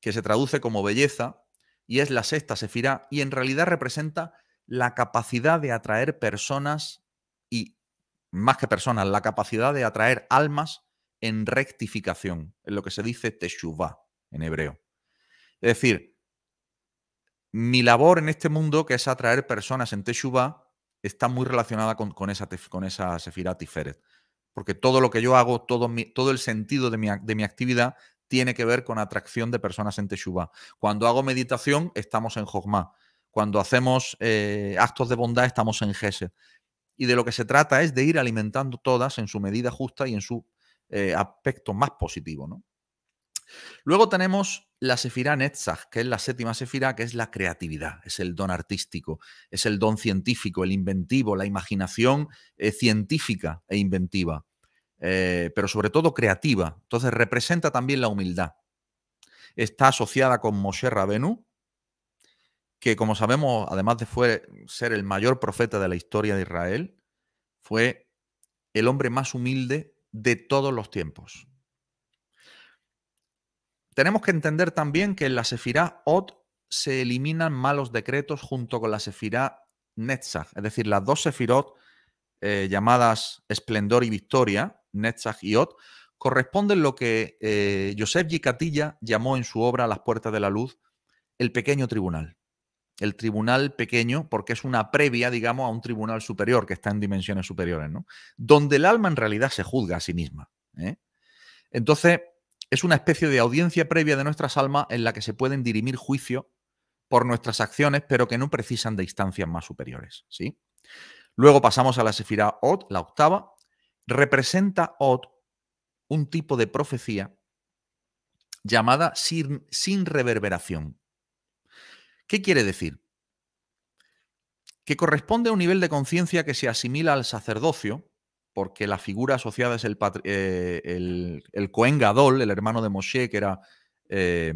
que se traduce como belleza y es la sexta sefirá y en realidad representa la capacidad de atraer personas más que personas, la capacidad de atraer almas en rectificación, en lo que se dice teshuvah en hebreo. Es decir, mi labor en este mundo, que es atraer personas en teshuvah, está muy relacionada con, con esa, con esa Tiferet. Porque todo lo que yo hago, todo, mi, todo el sentido de mi, de mi, actividad tiene que ver con atracción de personas en Teshuvah. Cuando hago meditación, estamos en Jogma. Cuando hacemos eh, actos de bondad, estamos en Gesed y de lo que se trata es de ir alimentando todas en su medida justa y en su eh, aspecto más positivo. Luego tenemos la Sefirah Netzach, que es la séptima Sefirah, que es la creatividad, es el don artístico, es el don científico, el inventivo, la imaginación eh, científica e inventiva, eh, pero sobre todo creativa. Entonces representa también la humildad. Está asociada con Moshe Rabenu, que como sabemos, además de fue, ser el mayor profeta de la historia de Israel, fue el hombre más humilde de todos los tiempos. Tenemos que entender también que en la Sefirá Ot se eliminan malos decretos junto con la Sefirá Netzach, es decir, las dos Sefirot eh, llamadas Esplendor y Victoria, Netzach y Ot, corresponden lo que eh, Joseph llamó en su obra Las Puertas de la Luz, el pequeño tribunal el tribunal pequeño, porque es una previa, digamos, a un tribunal superior que está en dimensiones superiores, ¿no? Donde el alma en realidad se juzga a sí misma. ¿eh? Entonces, es una especie de audiencia previa de nuestras almas en la que se pueden dirimir juicio por nuestras acciones, pero que no precisan de instancias más superiores, ¿sí? Luego pasamos a la sefira oth la octava. Representa oth un tipo de profecía llamada sin reverberación, ¿Qué quiere decir? Que corresponde a un nivel de conciencia que se asimila al sacerdocio, porque la figura asociada es el, eh, Cohen Gadol, el hermano de Moshe, que era eh,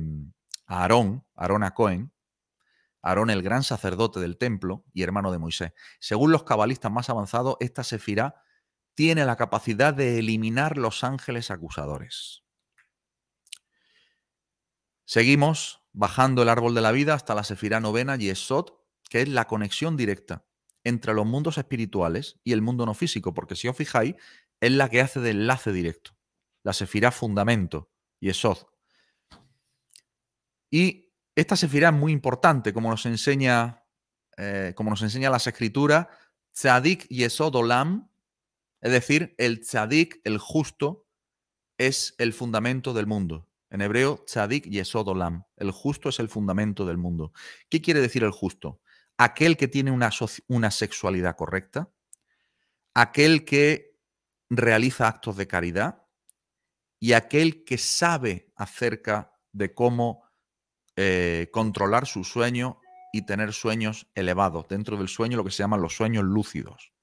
Aarón, Aarón a Cohen, Aarón el gran sacerdote del templo y hermano de Moisés. Según los cabalistas más avanzados, esta sefirá tiene la capacidad de eliminar los ángeles acusadores. Seguimos bajando el árbol de la vida hasta la Sefirá novena y que es la conexión directa entre los mundos espirituales y el mundo no físico, porque si os fijáis, es la que hace de enlace directo. La Sefirá fundamento y Y esta Sefirá es muy importante, como nos enseña, eh, como nos enseña las escrituras, Tzadik y Olam, es decir, el Tzadik, el justo, es el fundamento del mundo. En hebreo, tzadik yesod El justo es el fundamento del mundo. ¿Qué quiere decir el justo? Aquel que tiene una, una sexualidad correcta, aquel que realiza actos de caridad y aquel que sabe acerca de cómo eh, controlar su sueño y tener sueños elevados. Dentro del sueño, lo que se llaman los sueños lúcidos.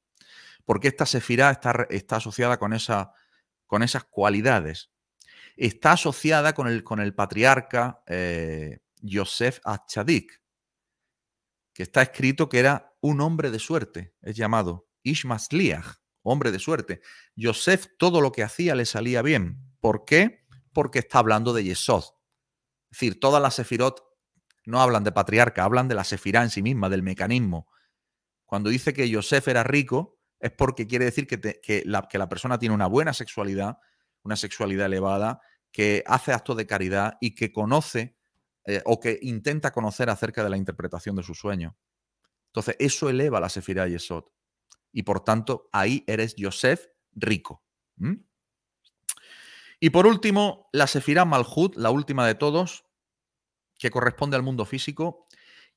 Porque esta sefirá está, está asociada con, esa, con esas cualidades está asociada con el, con el patriarca eh, Yosef Achadik, que está escrito que era un hombre de suerte, es llamado Ishmasliach, hombre de suerte. Yosef todo lo que hacía le salía bien. ¿Por qué? Porque está hablando de Yesod. Es decir, todas las sefirot no hablan de patriarca, hablan de la sefirá en sí misma, del mecanismo. Cuando dice que Yosef era rico, es porque quiere decir que, que, la, que la persona tiene una buena sexualidad una sexualidad elevada, que hace actos de caridad y que conoce eh, o que intenta conocer acerca de la interpretación de su sueño. Entonces, eso eleva la Sefirah Yesod. Y por tanto, ahí eres Yosef rico. Y por último, la Sefirah Malhut, la última de todos, que corresponde al mundo físico,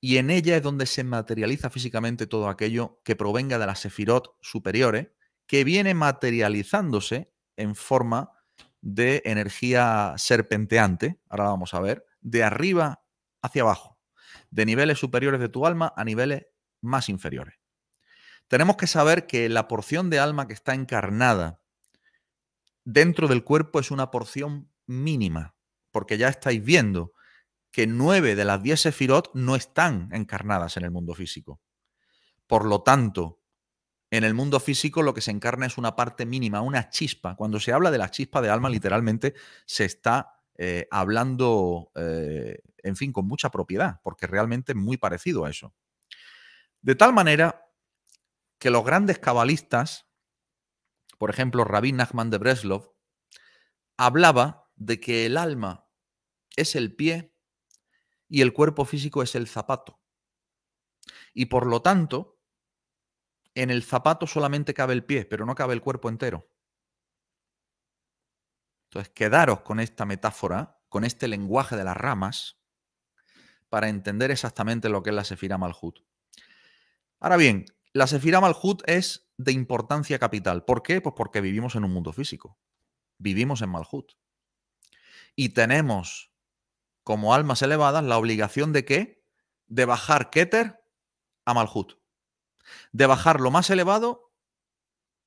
y en ella es donde se materializa físicamente todo aquello que provenga de las Sefirot superiores, que viene materializándose en forma de energía serpenteante, ahora vamos a ver, de arriba hacia abajo, de niveles superiores de tu alma a niveles más inferiores. Tenemos que saber que la porción de alma que está encarnada dentro del cuerpo es una porción mínima, porque ya estáis viendo que nueve de las diez sefirot no están encarnadas en el mundo físico. Por lo tanto, en el mundo físico lo que se encarna es una parte mínima, una chispa. Cuando se habla de la chispa de alma, literalmente se está eh, hablando, eh, en fin, con mucha propiedad, porque realmente es muy parecido a eso. De tal manera que los grandes cabalistas, por ejemplo, Rabbi Nachman de Breslov, hablaba de que el alma es el pie y el cuerpo físico es el zapato. Y por lo tanto, en el zapato solamente cabe el pie, pero no cabe el cuerpo entero. Entonces, quedaros con esta metáfora, con este lenguaje de las ramas, para entender exactamente lo que es la Sefira Malhut. Ahora bien, la Sefira Malhut es de importancia capital. ¿Por qué? Pues porque vivimos en un mundo físico. Vivimos en Malhut. Y tenemos, como almas elevadas, la obligación de qué? De bajar Keter a Malhut de bajar lo más elevado,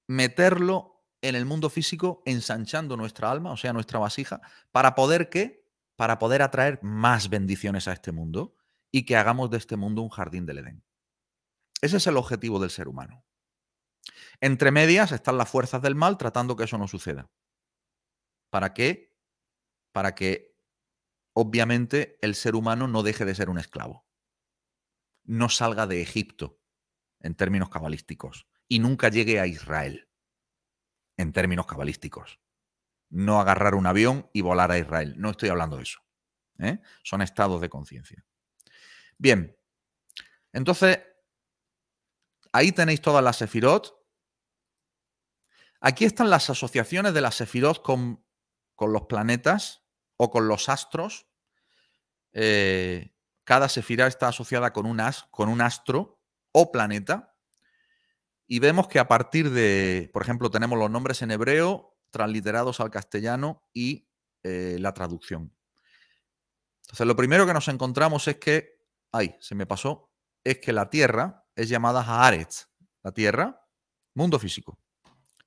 meterlo en el mundo físico, ensanchando nuestra alma, o sea, nuestra vasija, para poder qué? Para poder atraer más bendiciones a este mundo y que hagamos de este mundo un jardín del Edén. Ese es el objetivo del ser humano. Entre medias están las fuerzas del mal tratando que eso no suceda. ¿Para qué? Para que obviamente el ser humano no deje de ser un esclavo. No salga de Egipto, en términos cabalísticos y nunca llegue a Israel en términos cabalísticos. No agarrar un avión y volar a Israel. No estoy hablando de eso. ¿eh? Son estados de conciencia. Bien, entonces ahí tenéis todas las sefirot. Aquí están las asociaciones de las sefirot con, los planetas o con los astros. Eh, cada sefirá está asociada con un, con un astro o planeta. Y vemos que a partir de, por ejemplo, tenemos los nombres en hebreo transliterados al castellano y eh, la traducción. Entonces, lo primero que nos encontramos es que, ay, se me pasó, es que la Tierra es llamada Haaretz. La Tierra, mundo físico,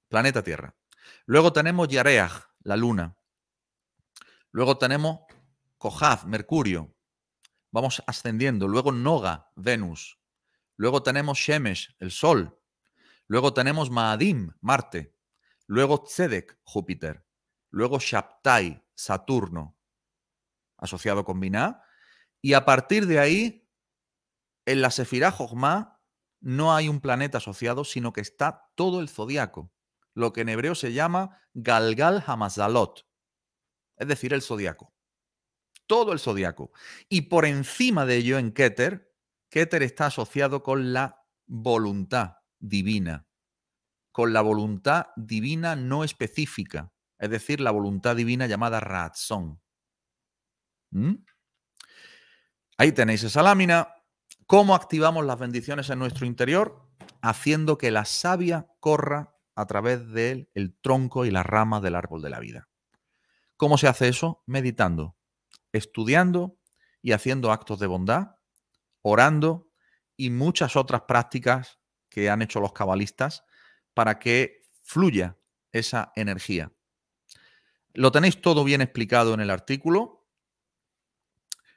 planeta Tierra. Luego tenemos Yareach, la Luna. Luego tenemos Kohav, Mercurio. Vamos ascendiendo. Luego Noga, Venus. Luego tenemos Shemesh, el Sol. Luego tenemos Maadim, Marte. Luego Tzedek, Júpiter. Luego Shaptai, Saturno, asociado con Binah. Y a partir de ahí, en la Sefirah Jochma no hay un planeta asociado, sino que está todo el zodiaco, lo que en hebreo se llama Galgal Hamazalot, es decir, el zodiaco. Todo el zodiaco. Y por encima de ello, en Keter, Keter está asociado con la voluntad divina, con la voluntad divina no específica, es decir, la voluntad divina llamada razón. ¿Mm? Ahí tenéis esa lámina. ¿Cómo activamos las bendiciones en nuestro interior? Haciendo que la savia corra a través del tronco y las ramas del árbol de la vida. ¿Cómo se hace eso? Meditando, estudiando y haciendo actos de bondad orando y muchas otras prácticas que han hecho los cabalistas para que fluya esa energía. Lo tenéis todo bien explicado en el artículo.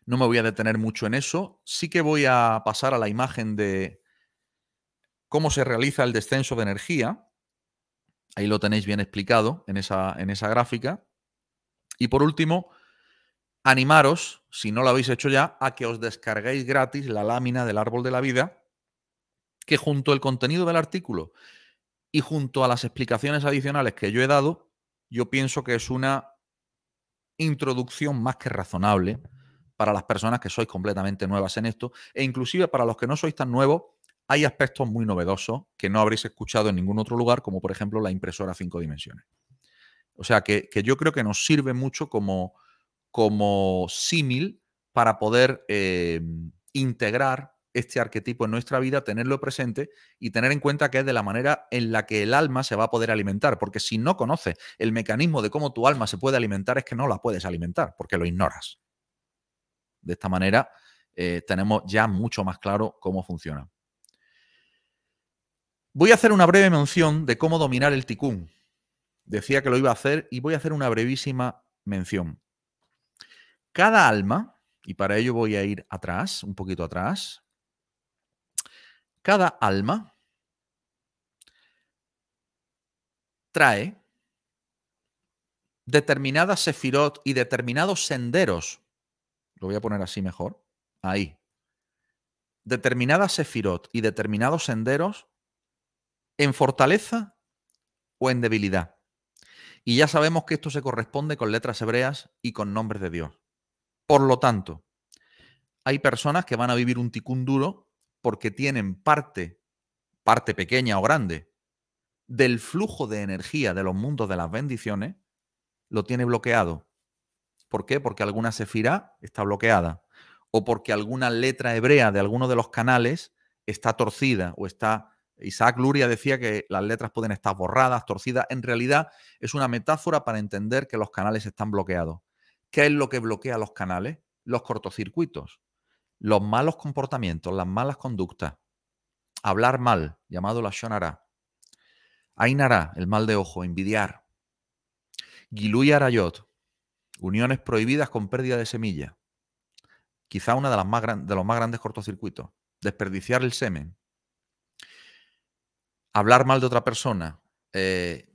No me voy a detener mucho en eso. Sí que voy a pasar a la imagen de cómo se realiza el descenso de energía. Ahí lo tenéis bien explicado en esa, en esa gráfica. Y por último, animaros, si no lo habéis hecho ya, a que os descarguéis gratis la lámina del árbol de la vida, que junto al contenido del artículo y junto a las explicaciones adicionales que yo he dado, yo pienso que es una introducción más que razonable para las personas que sois completamente nuevas en esto e inclusive para los que no sois tan nuevos hay aspectos muy novedosos que no habréis escuchado en ningún otro lugar, como por ejemplo la impresora cinco dimensiones. O sea que, que yo creo que nos sirve mucho como, como símil para poder eh, integrar este arquetipo en nuestra vida, tenerlo presente y tener en cuenta que es de la manera en la que el alma se va a poder alimentar, porque si no conoces el mecanismo de cómo tu alma se puede alimentar, es que no la puedes alimentar, porque lo ignoras. De esta manera eh, tenemos ya mucho más claro cómo funciona. Voy a hacer una breve mención de cómo dominar el ticún. Decía que lo iba a hacer y voy a hacer una brevísima mención. Cada alma, y para ello voy a ir atrás, un poquito atrás, cada alma trae determinadas sefirot y determinados senderos. Lo voy a poner así mejor. Ahí. Determinadas sefirot y determinados senderos en fortaleza o en debilidad. Y ya sabemos que esto se corresponde con letras hebreas y con nombres de Dios. Por lo tanto, hay personas que van a vivir un ticún duro porque tienen parte, parte pequeña o grande, del flujo de energía de los mundos de las bendiciones, lo tiene bloqueado. ¿Por qué? Porque alguna sefirá está bloqueada o porque alguna letra hebrea de alguno de los canales está torcida o está... Isaac Luria decía que las letras pueden estar borradas, torcidas. En realidad es una metáfora para entender que los canales están bloqueados. ¿Qué es lo que bloquea los canales? Los cortocircuitos, los malos comportamientos, las malas conductas, hablar mal, llamado la shonara, ainara, el mal de ojo, envidiar, gilui arayot, uniones prohibidas con pérdida de semilla, quizá una de, las más de los más grandes cortocircuitos, desperdiciar el semen, hablar mal de otra persona, eh,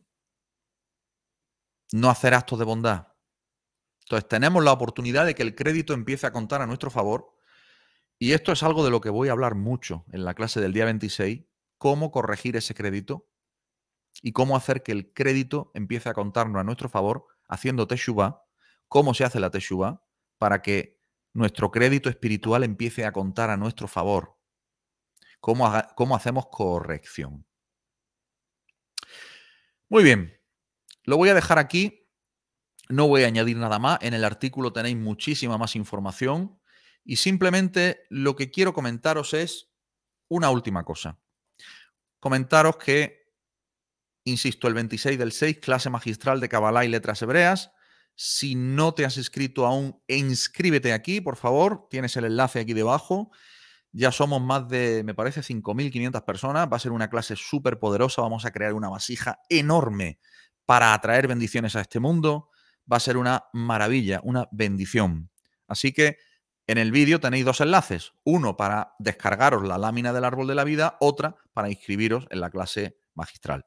no hacer actos de bondad, entonces tenemos la oportunidad de que el crédito empiece a contar a nuestro favor y esto es algo de lo que voy a hablar mucho en la clase del día 26, cómo corregir ese crédito y cómo hacer que el crédito empiece a contarnos a nuestro favor haciendo teshuva, cómo se hace la teshuva para que nuestro crédito espiritual empiece a contar a nuestro favor. Cómo, cómo hacemos corrección. Muy bien, lo voy a dejar aquí no voy a añadir nada más, en el artículo tenéis muchísima más información y simplemente lo que quiero comentaros es una última cosa. Comentaros que, insisto, el 26 del 6, clase magistral de Kabbalah y Letras Hebreas. Si no te has inscrito aún, inscríbete aquí, por favor. Tienes el enlace aquí debajo. Ya somos más de, me parece, 5.500 personas. Va a ser una clase súper poderosa. Vamos a crear una vasija enorme para atraer bendiciones a este mundo va a ser una maravilla, una bendición. Así que en el vídeo tenéis dos enlaces, uno para descargaros la lámina del árbol de la vida, otra para inscribiros en la clase magistral.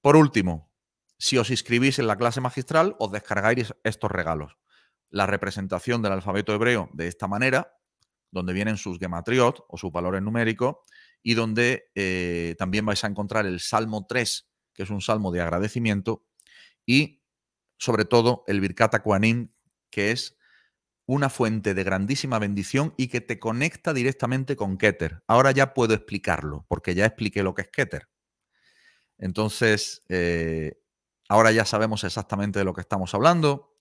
Por último, si os inscribís en la clase magistral, os descargáis estos regalos. La representación del alfabeto hebreo de esta manera, donde vienen sus gematriot o sus valores numéricos, y donde eh, también vais a encontrar el Salmo 3, que es un salmo de agradecimiento, y sobre todo el Birkata Kuanin, que es una fuente de grandísima bendición y que te conecta directamente con Keter. Ahora ya puedo explicarlo, porque ya expliqué lo que es Keter. Entonces, eh, ahora ya sabemos exactamente de lo que estamos hablando.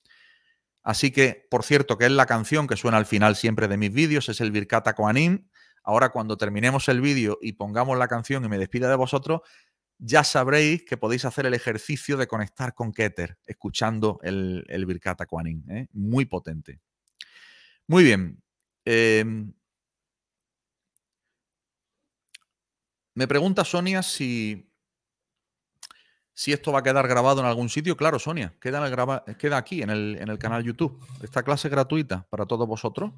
Así que, por cierto, que es la canción que suena al final siempre de mis vídeos, es el Birkata Koanim. Ahora, cuando terminemos el vídeo y pongamos la canción y me despida de vosotros, ya sabréis que podéis hacer el ejercicio de conectar con Keter escuchando el, el Birkata Kuanin. ¿eh? Muy potente. Muy bien. Em, me pregunta Sonia si, si esto va a quedar grabado en algún sitio. Claro, Sonia, queda, queda aquí en el, en el canal YouTube. Esta clase es gratuita para todos vosotros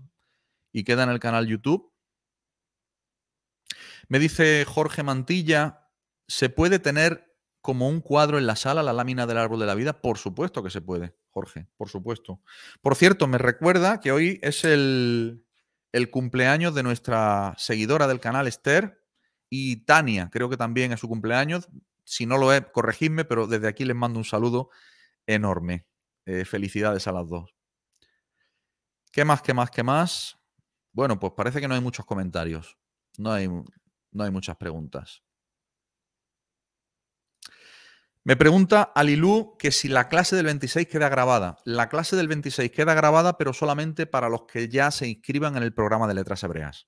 y queda en el canal YouTube. Me dice Jorge Mantilla, ¿Se puede tener como un cuadro en la sala la lámina del árbol de la vida? Por supuesto que se puede, Jorge, por supuesto. Por cierto, me recuerda que hoy es el, cumpleaños de nuestra seguidora del canal, Esther, y Tania, creo que también es su cumpleaños. Si no lo es, corregidme, pero desde aquí les mando un saludo enorme. Eh, felicidades a las dos. ¿Qué más, qué más, qué más? Bueno, pues parece que no hay muchos comentarios. No hay, no hay muchas preguntas. Me pregunta Alilú que si la clase del 26 queda grabada. La clase del 26 queda grabada, pero solamente para los que ya se inscriban en el programa de letras hebreas.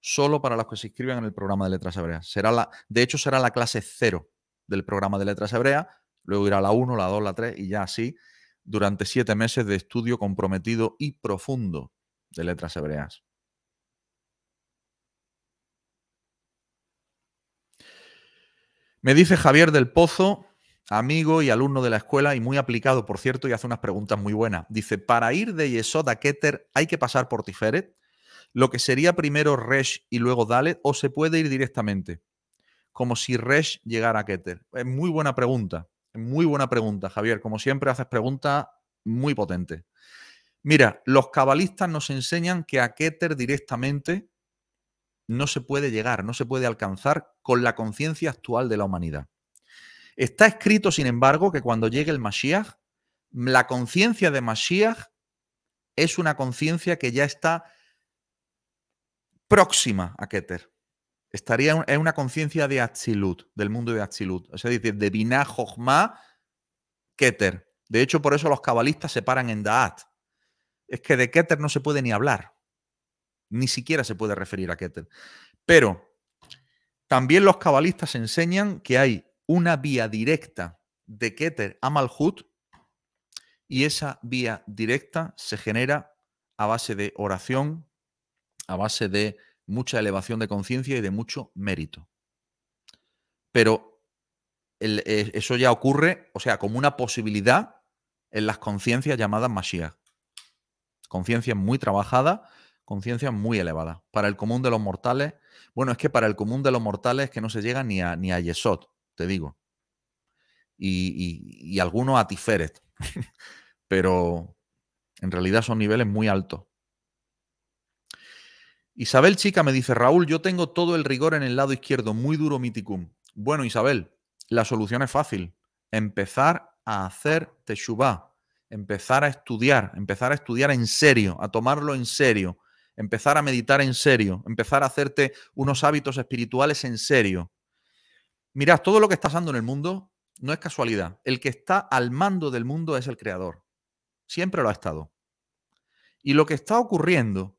Solo para los que se inscriban en el programa de letras hebreas. Será la, de hecho, será la clase cero del programa de letras hebreas. Luego irá la 1, la 2, la 3 y ya así durante siete meses de estudio comprometido y profundo de letras hebreas. Me dice Javier del Pozo amigo y alumno de la escuela y muy aplicado, por cierto, y hace unas preguntas muy buenas. Dice, para ir de Yesod a Keter hay que pasar por Tiferet, lo que sería primero Resh y luego Dalet, o se puede ir directamente, como si Resh llegara a Keter. Es muy buena pregunta, muy buena pregunta, Javier. Como siempre, haces preguntas muy potentes. Mira, los cabalistas nos enseñan que a Keter directamente no se puede llegar, no se puede alcanzar con la conciencia actual de la humanidad. Está escrito, sin embargo, que cuando llegue el Mashiach, la conciencia de Mashiach es una conciencia que ya está próxima a Keter. Estaría en una conciencia de Atzilut, del mundo de Atzilut. O decir, de Binah Jochma Keter. De hecho, por eso los cabalistas se paran en Daat. Es que de Keter no se puede ni hablar. Ni siquiera se puede referir a Keter. Pero también los cabalistas enseñan que hay una vía directa de Keter a Malhut y esa vía directa se genera a base de oración, a base de mucha elevación de conciencia y de mucho mérito. Pero eh, eso ya ocurre, o sea, como una posibilidad en las conciencias llamadas Mashiach. Conciencia muy trabajada, conciencia muy elevada. Para el común de los mortales, bueno, es que para el común de los mortales que no se llega ni a, ni a Yesod te digo. Y, algunos a Pero en realidad son niveles muy altos. Isabel Chica me dice, Raúl, yo tengo todo el rigor en el lado izquierdo, muy duro miticum. Bueno, Isabel, la solución es fácil. Empezar a hacer teshuvah, empezar a estudiar, empezar a estudiar en serio, a tomarlo en serio, empezar a meditar en serio, empezar a hacerte unos hábitos espirituales en serio. Mirad, todo lo que está pasando en el mundo no es casualidad. El que está al mando del mundo es el creador. Siempre lo ha estado. Y lo que está ocurriendo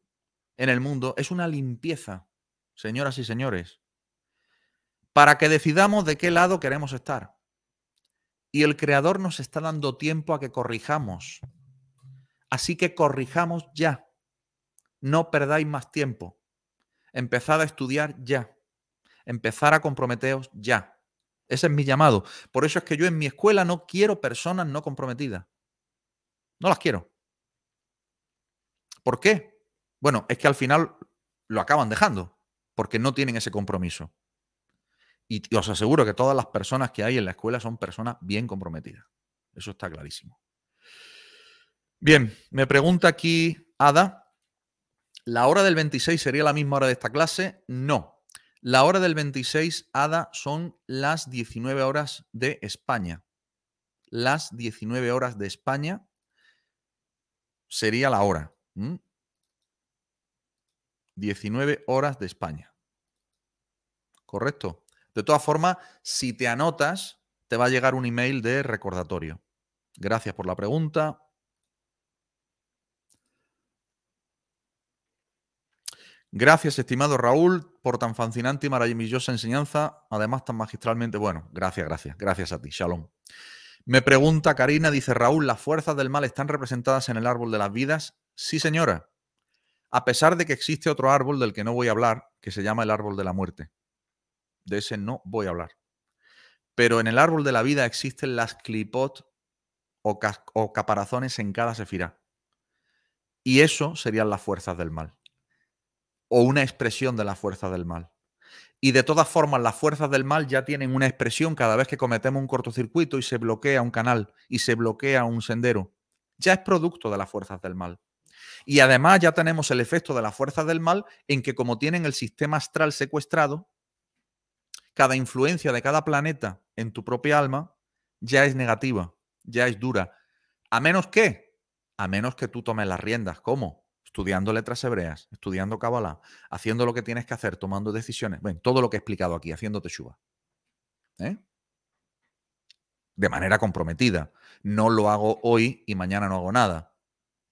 en el mundo es una limpieza, señoras y señores, para que decidamos de qué lado queremos estar. Y el creador nos está dando tiempo a que corrijamos. Así que corrijamos ya. No perdáis más tiempo. Empezad a estudiar ya empezar a comprometeos ya. Ese es mi llamado. Por eso es que yo en mi escuela no quiero personas no comprometidas. No las quiero. ¿Por qué? Bueno, es que al final lo acaban dejando porque no tienen ese compromiso. Y os aseguro que todas las personas que hay en la escuela son personas bien comprometidas. Eso está clarísimo. Bien, me pregunta aquí Ada, ¿la hora del 26 sería la misma hora de esta clase? No, la hora del 26, Ada, son las 19 horas de España. Las 19 horas de España sería la hora. 19 horas de España. ¿Correcto? De todas formas, si te anotas, te va a llegar un email de recordatorio. Gracias por la pregunta. Gracias, estimado Raúl, por tan fascinante y maravillosa enseñanza, además tan magistralmente. Bueno, gracias, gracias, gracias a ti, Shalom. Me pregunta Karina, dice Raúl, ¿las fuerzas del mal están representadas en el árbol de las vidas? Sí, señora. A pesar de que existe otro árbol del que no voy a hablar, que se llama el árbol de la muerte. De ese no voy a hablar. Pero en el árbol de la vida existen las clipot o, o caparazones en cada sefirá. Y eso serían las fuerzas del mal o una expresión de la fuerza del mal. Y de todas formas, las fuerzas del mal ya tienen una expresión cada vez que cometemos un cortocircuito y se bloquea un canal y se bloquea un sendero. Ya es producto de las fuerzas del mal. Y además ya tenemos el efecto de las fuerzas del mal en que como tienen el sistema astral secuestrado, cada influencia de cada planeta en tu propia alma ya es negativa, ya es dura. A menos que, a menos que tú tomes las riendas. ¿Cómo? estudiando letras hebreas, estudiando Kabbalah, haciendo lo que tienes que hacer, tomando decisiones. Bueno, todo lo que he explicado aquí, haciéndote chuva. ¿eh? De manera comprometida. No lo hago hoy y mañana no hago nada.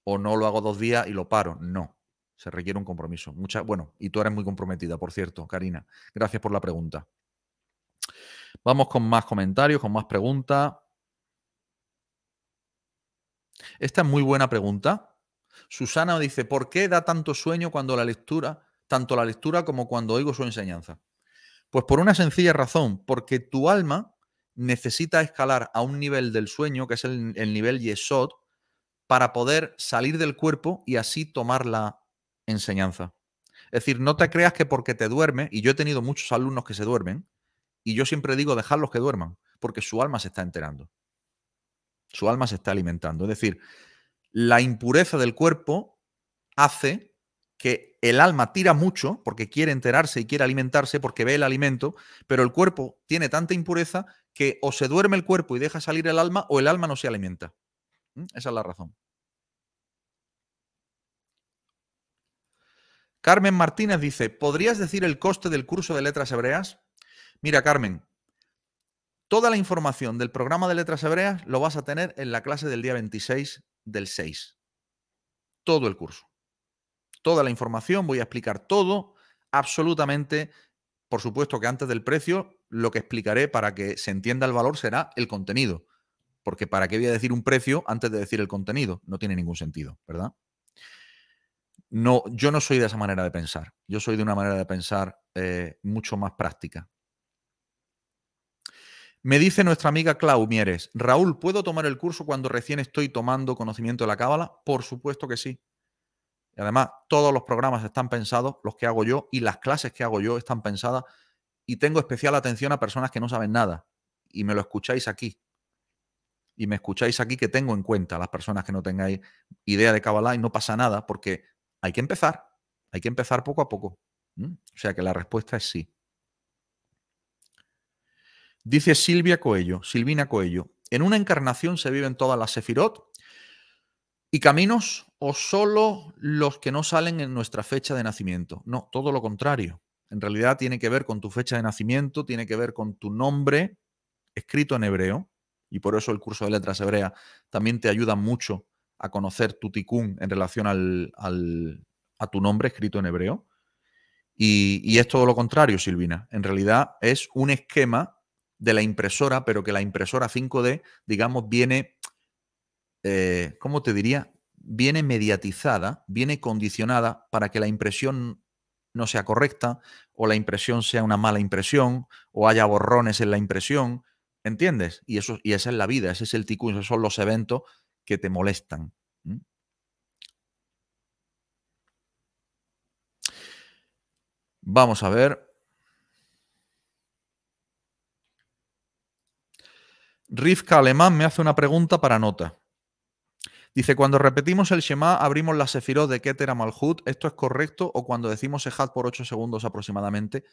O no lo hago dos días y lo paro. No. Se requiere un compromiso. Mucha, bueno, y tú eres muy comprometida, por cierto, Karina. Gracias por la pregunta. Vamos con más comentarios, con más preguntas. Esta es muy buena pregunta Susana dice, ¿por qué da tanto sueño cuando la lectura, tanto la lectura como cuando oigo su enseñanza? Pues por una sencilla razón, porque tu alma necesita escalar a un nivel del sueño, que es el, nivel Yesod, para poder salir del cuerpo y así tomar la enseñanza. Es decir, no te creas que porque te duerme y yo he tenido muchos alumnos que se duermen, y yo siempre digo dejarlos que duerman, porque su alma se está enterando. Su alma se está alimentando. Es decir, la impureza del cuerpo hace que el alma tira mucho porque quiere enterarse y quiere alimentarse porque ve el alimento, pero el cuerpo tiene tanta impureza que o se duerme el cuerpo y deja salir el alma o el alma no se alimenta. ¿Mm? Esa es la razón. Carmen Martínez dice, ¿podrías decir el coste del curso de letras hebreas? Mira, Carmen, toda la información del programa de letras hebreas lo vas a tener en la clase del día 26 del 6. Todo el curso. Toda la información, voy a explicar todo, absolutamente, por supuesto que antes del precio, lo que explicaré para que se entienda el valor será el contenido. Porque ¿para qué voy a decir un precio antes de decir el contenido? No tiene ningún sentido, ¿verdad? No, yo no soy de esa manera de pensar. Yo soy de una manera de pensar eh, mucho más práctica. Me dice nuestra amiga Clau Mieres, Raúl, ¿puedo tomar el curso cuando recién estoy tomando conocimiento de la cábala? Por supuesto que sí. Y además, todos los programas están pensados, los que hago yo, y las clases que hago yo están pensadas, y tengo especial atención a personas que no saben nada, y me lo escucháis aquí. Y me escucháis aquí que tengo en cuenta a las personas que no tengáis idea de cábala y no pasa nada, porque hay que empezar, hay que empezar poco a poco. O sea que la respuesta es sí. Dice Silvia Coello, Silvina Coello, ¿en una encarnación se viven todas las sefirot y caminos o solo los que no salen en nuestra fecha de nacimiento? No, todo lo contrario. En realidad tiene que ver con tu fecha de nacimiento, tiene que ver con tu nombre escrito en hebreo, y por eso el curso de letras hebreas también te ayuda mucho a conocer tu ticún en relación al, a tu nombre escrito en hebreo. y es todo lo contrario, Silvina. En realidad es un esquema de la impresora, pero que la impresora 5D, digamos, viene, eh, ¿cómo te diría? Viene mediatizada, viene condicionada para que la impresión no sea correcta o la impresión sea una mala impresión o haya borrones en la impresión, ¿entiendes? Y, eso, y esa es la vida, ese es el ticún, esos son los eventos que te molestan. Vamos a ver. Rivka Alemán me hace una pregunta para nota. Dice, cuando repetimos el Shema, abrimos la Sefirot de Keter a Malhut, ¿esto es correcto? O cuando decimos Ejad por 8 segundos aproximadamente,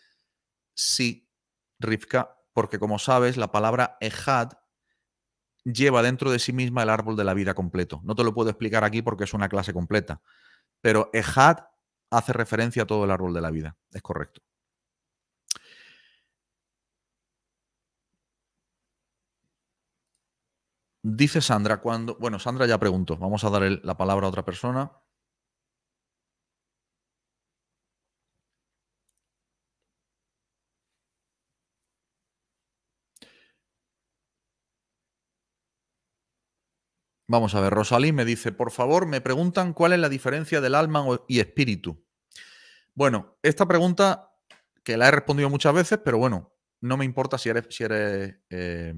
sí, Rivka, porque como sabes, la palabra Ejad lleva dentro de sí misma el árbol de la vida completo. No te lo puedo explicar aquí porque es una clase completa, pero Ejad hace referencia a todo el árbol de la vida, es correcto. Dice Sandra cuando. Bueno, Sandra ya preguntó. Vamos a dar la palabra a otra persona. Vamos a ver, Rosalí me dice, por favor, me preguntan cuál es la diferencia del alma y espíritu. Bueno, esta pregunta que la he respondido muchas veces, pero bueno, no me importa si eres, eh,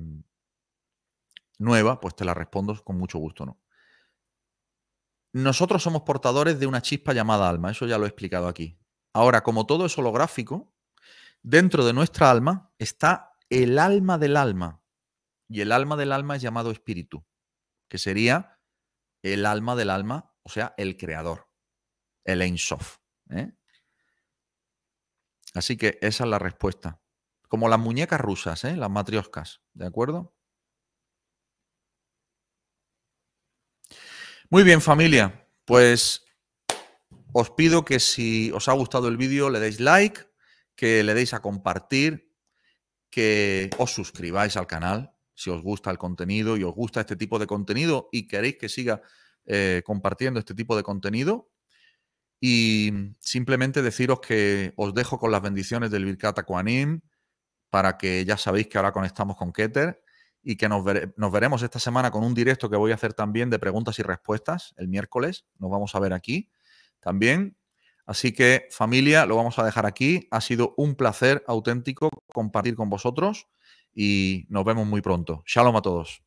nueva, pues te la respondo con mucho gusto, ¿no? Nosotros somos portadores de una chispa llamada alma, eso ya lo he explicado aquí. Ahora, como todo es holográfico, dentro de nuestra alma está el alma del alma. Y el alma del alma es llamado espíritu, que sería el alma del alma, o sea, el creador, el Ein ¿eh? Así que esa es la respuesta. Como las muñecas rusas, ¿eh? las matrioscas, ¿de acuerdo? Muy bien, familia. Pues os pido que si os ha gustado el vídeo le deis like, que le deis a compartir, que os suscribáis al canal si os gusta el contenido y os gusta este tipo de contenido y queréis que siga eh, compartiendo este tipo de contenido. Y simplemente deciros que os dejo con las bendiciones del Virkata Kuanim para que ya sabéis que ahora conectamos con Keter y que nos, veremos esta semana con un directo que voy a hacer también de preguntas y respuestas el miércoles. Nos vamos a ver aquí también. Así que familia, lo vamos a dejar aquí. Ha sido un placer auténtico compartir con vosotros y nos vemos muy pronto. Shalom a todos.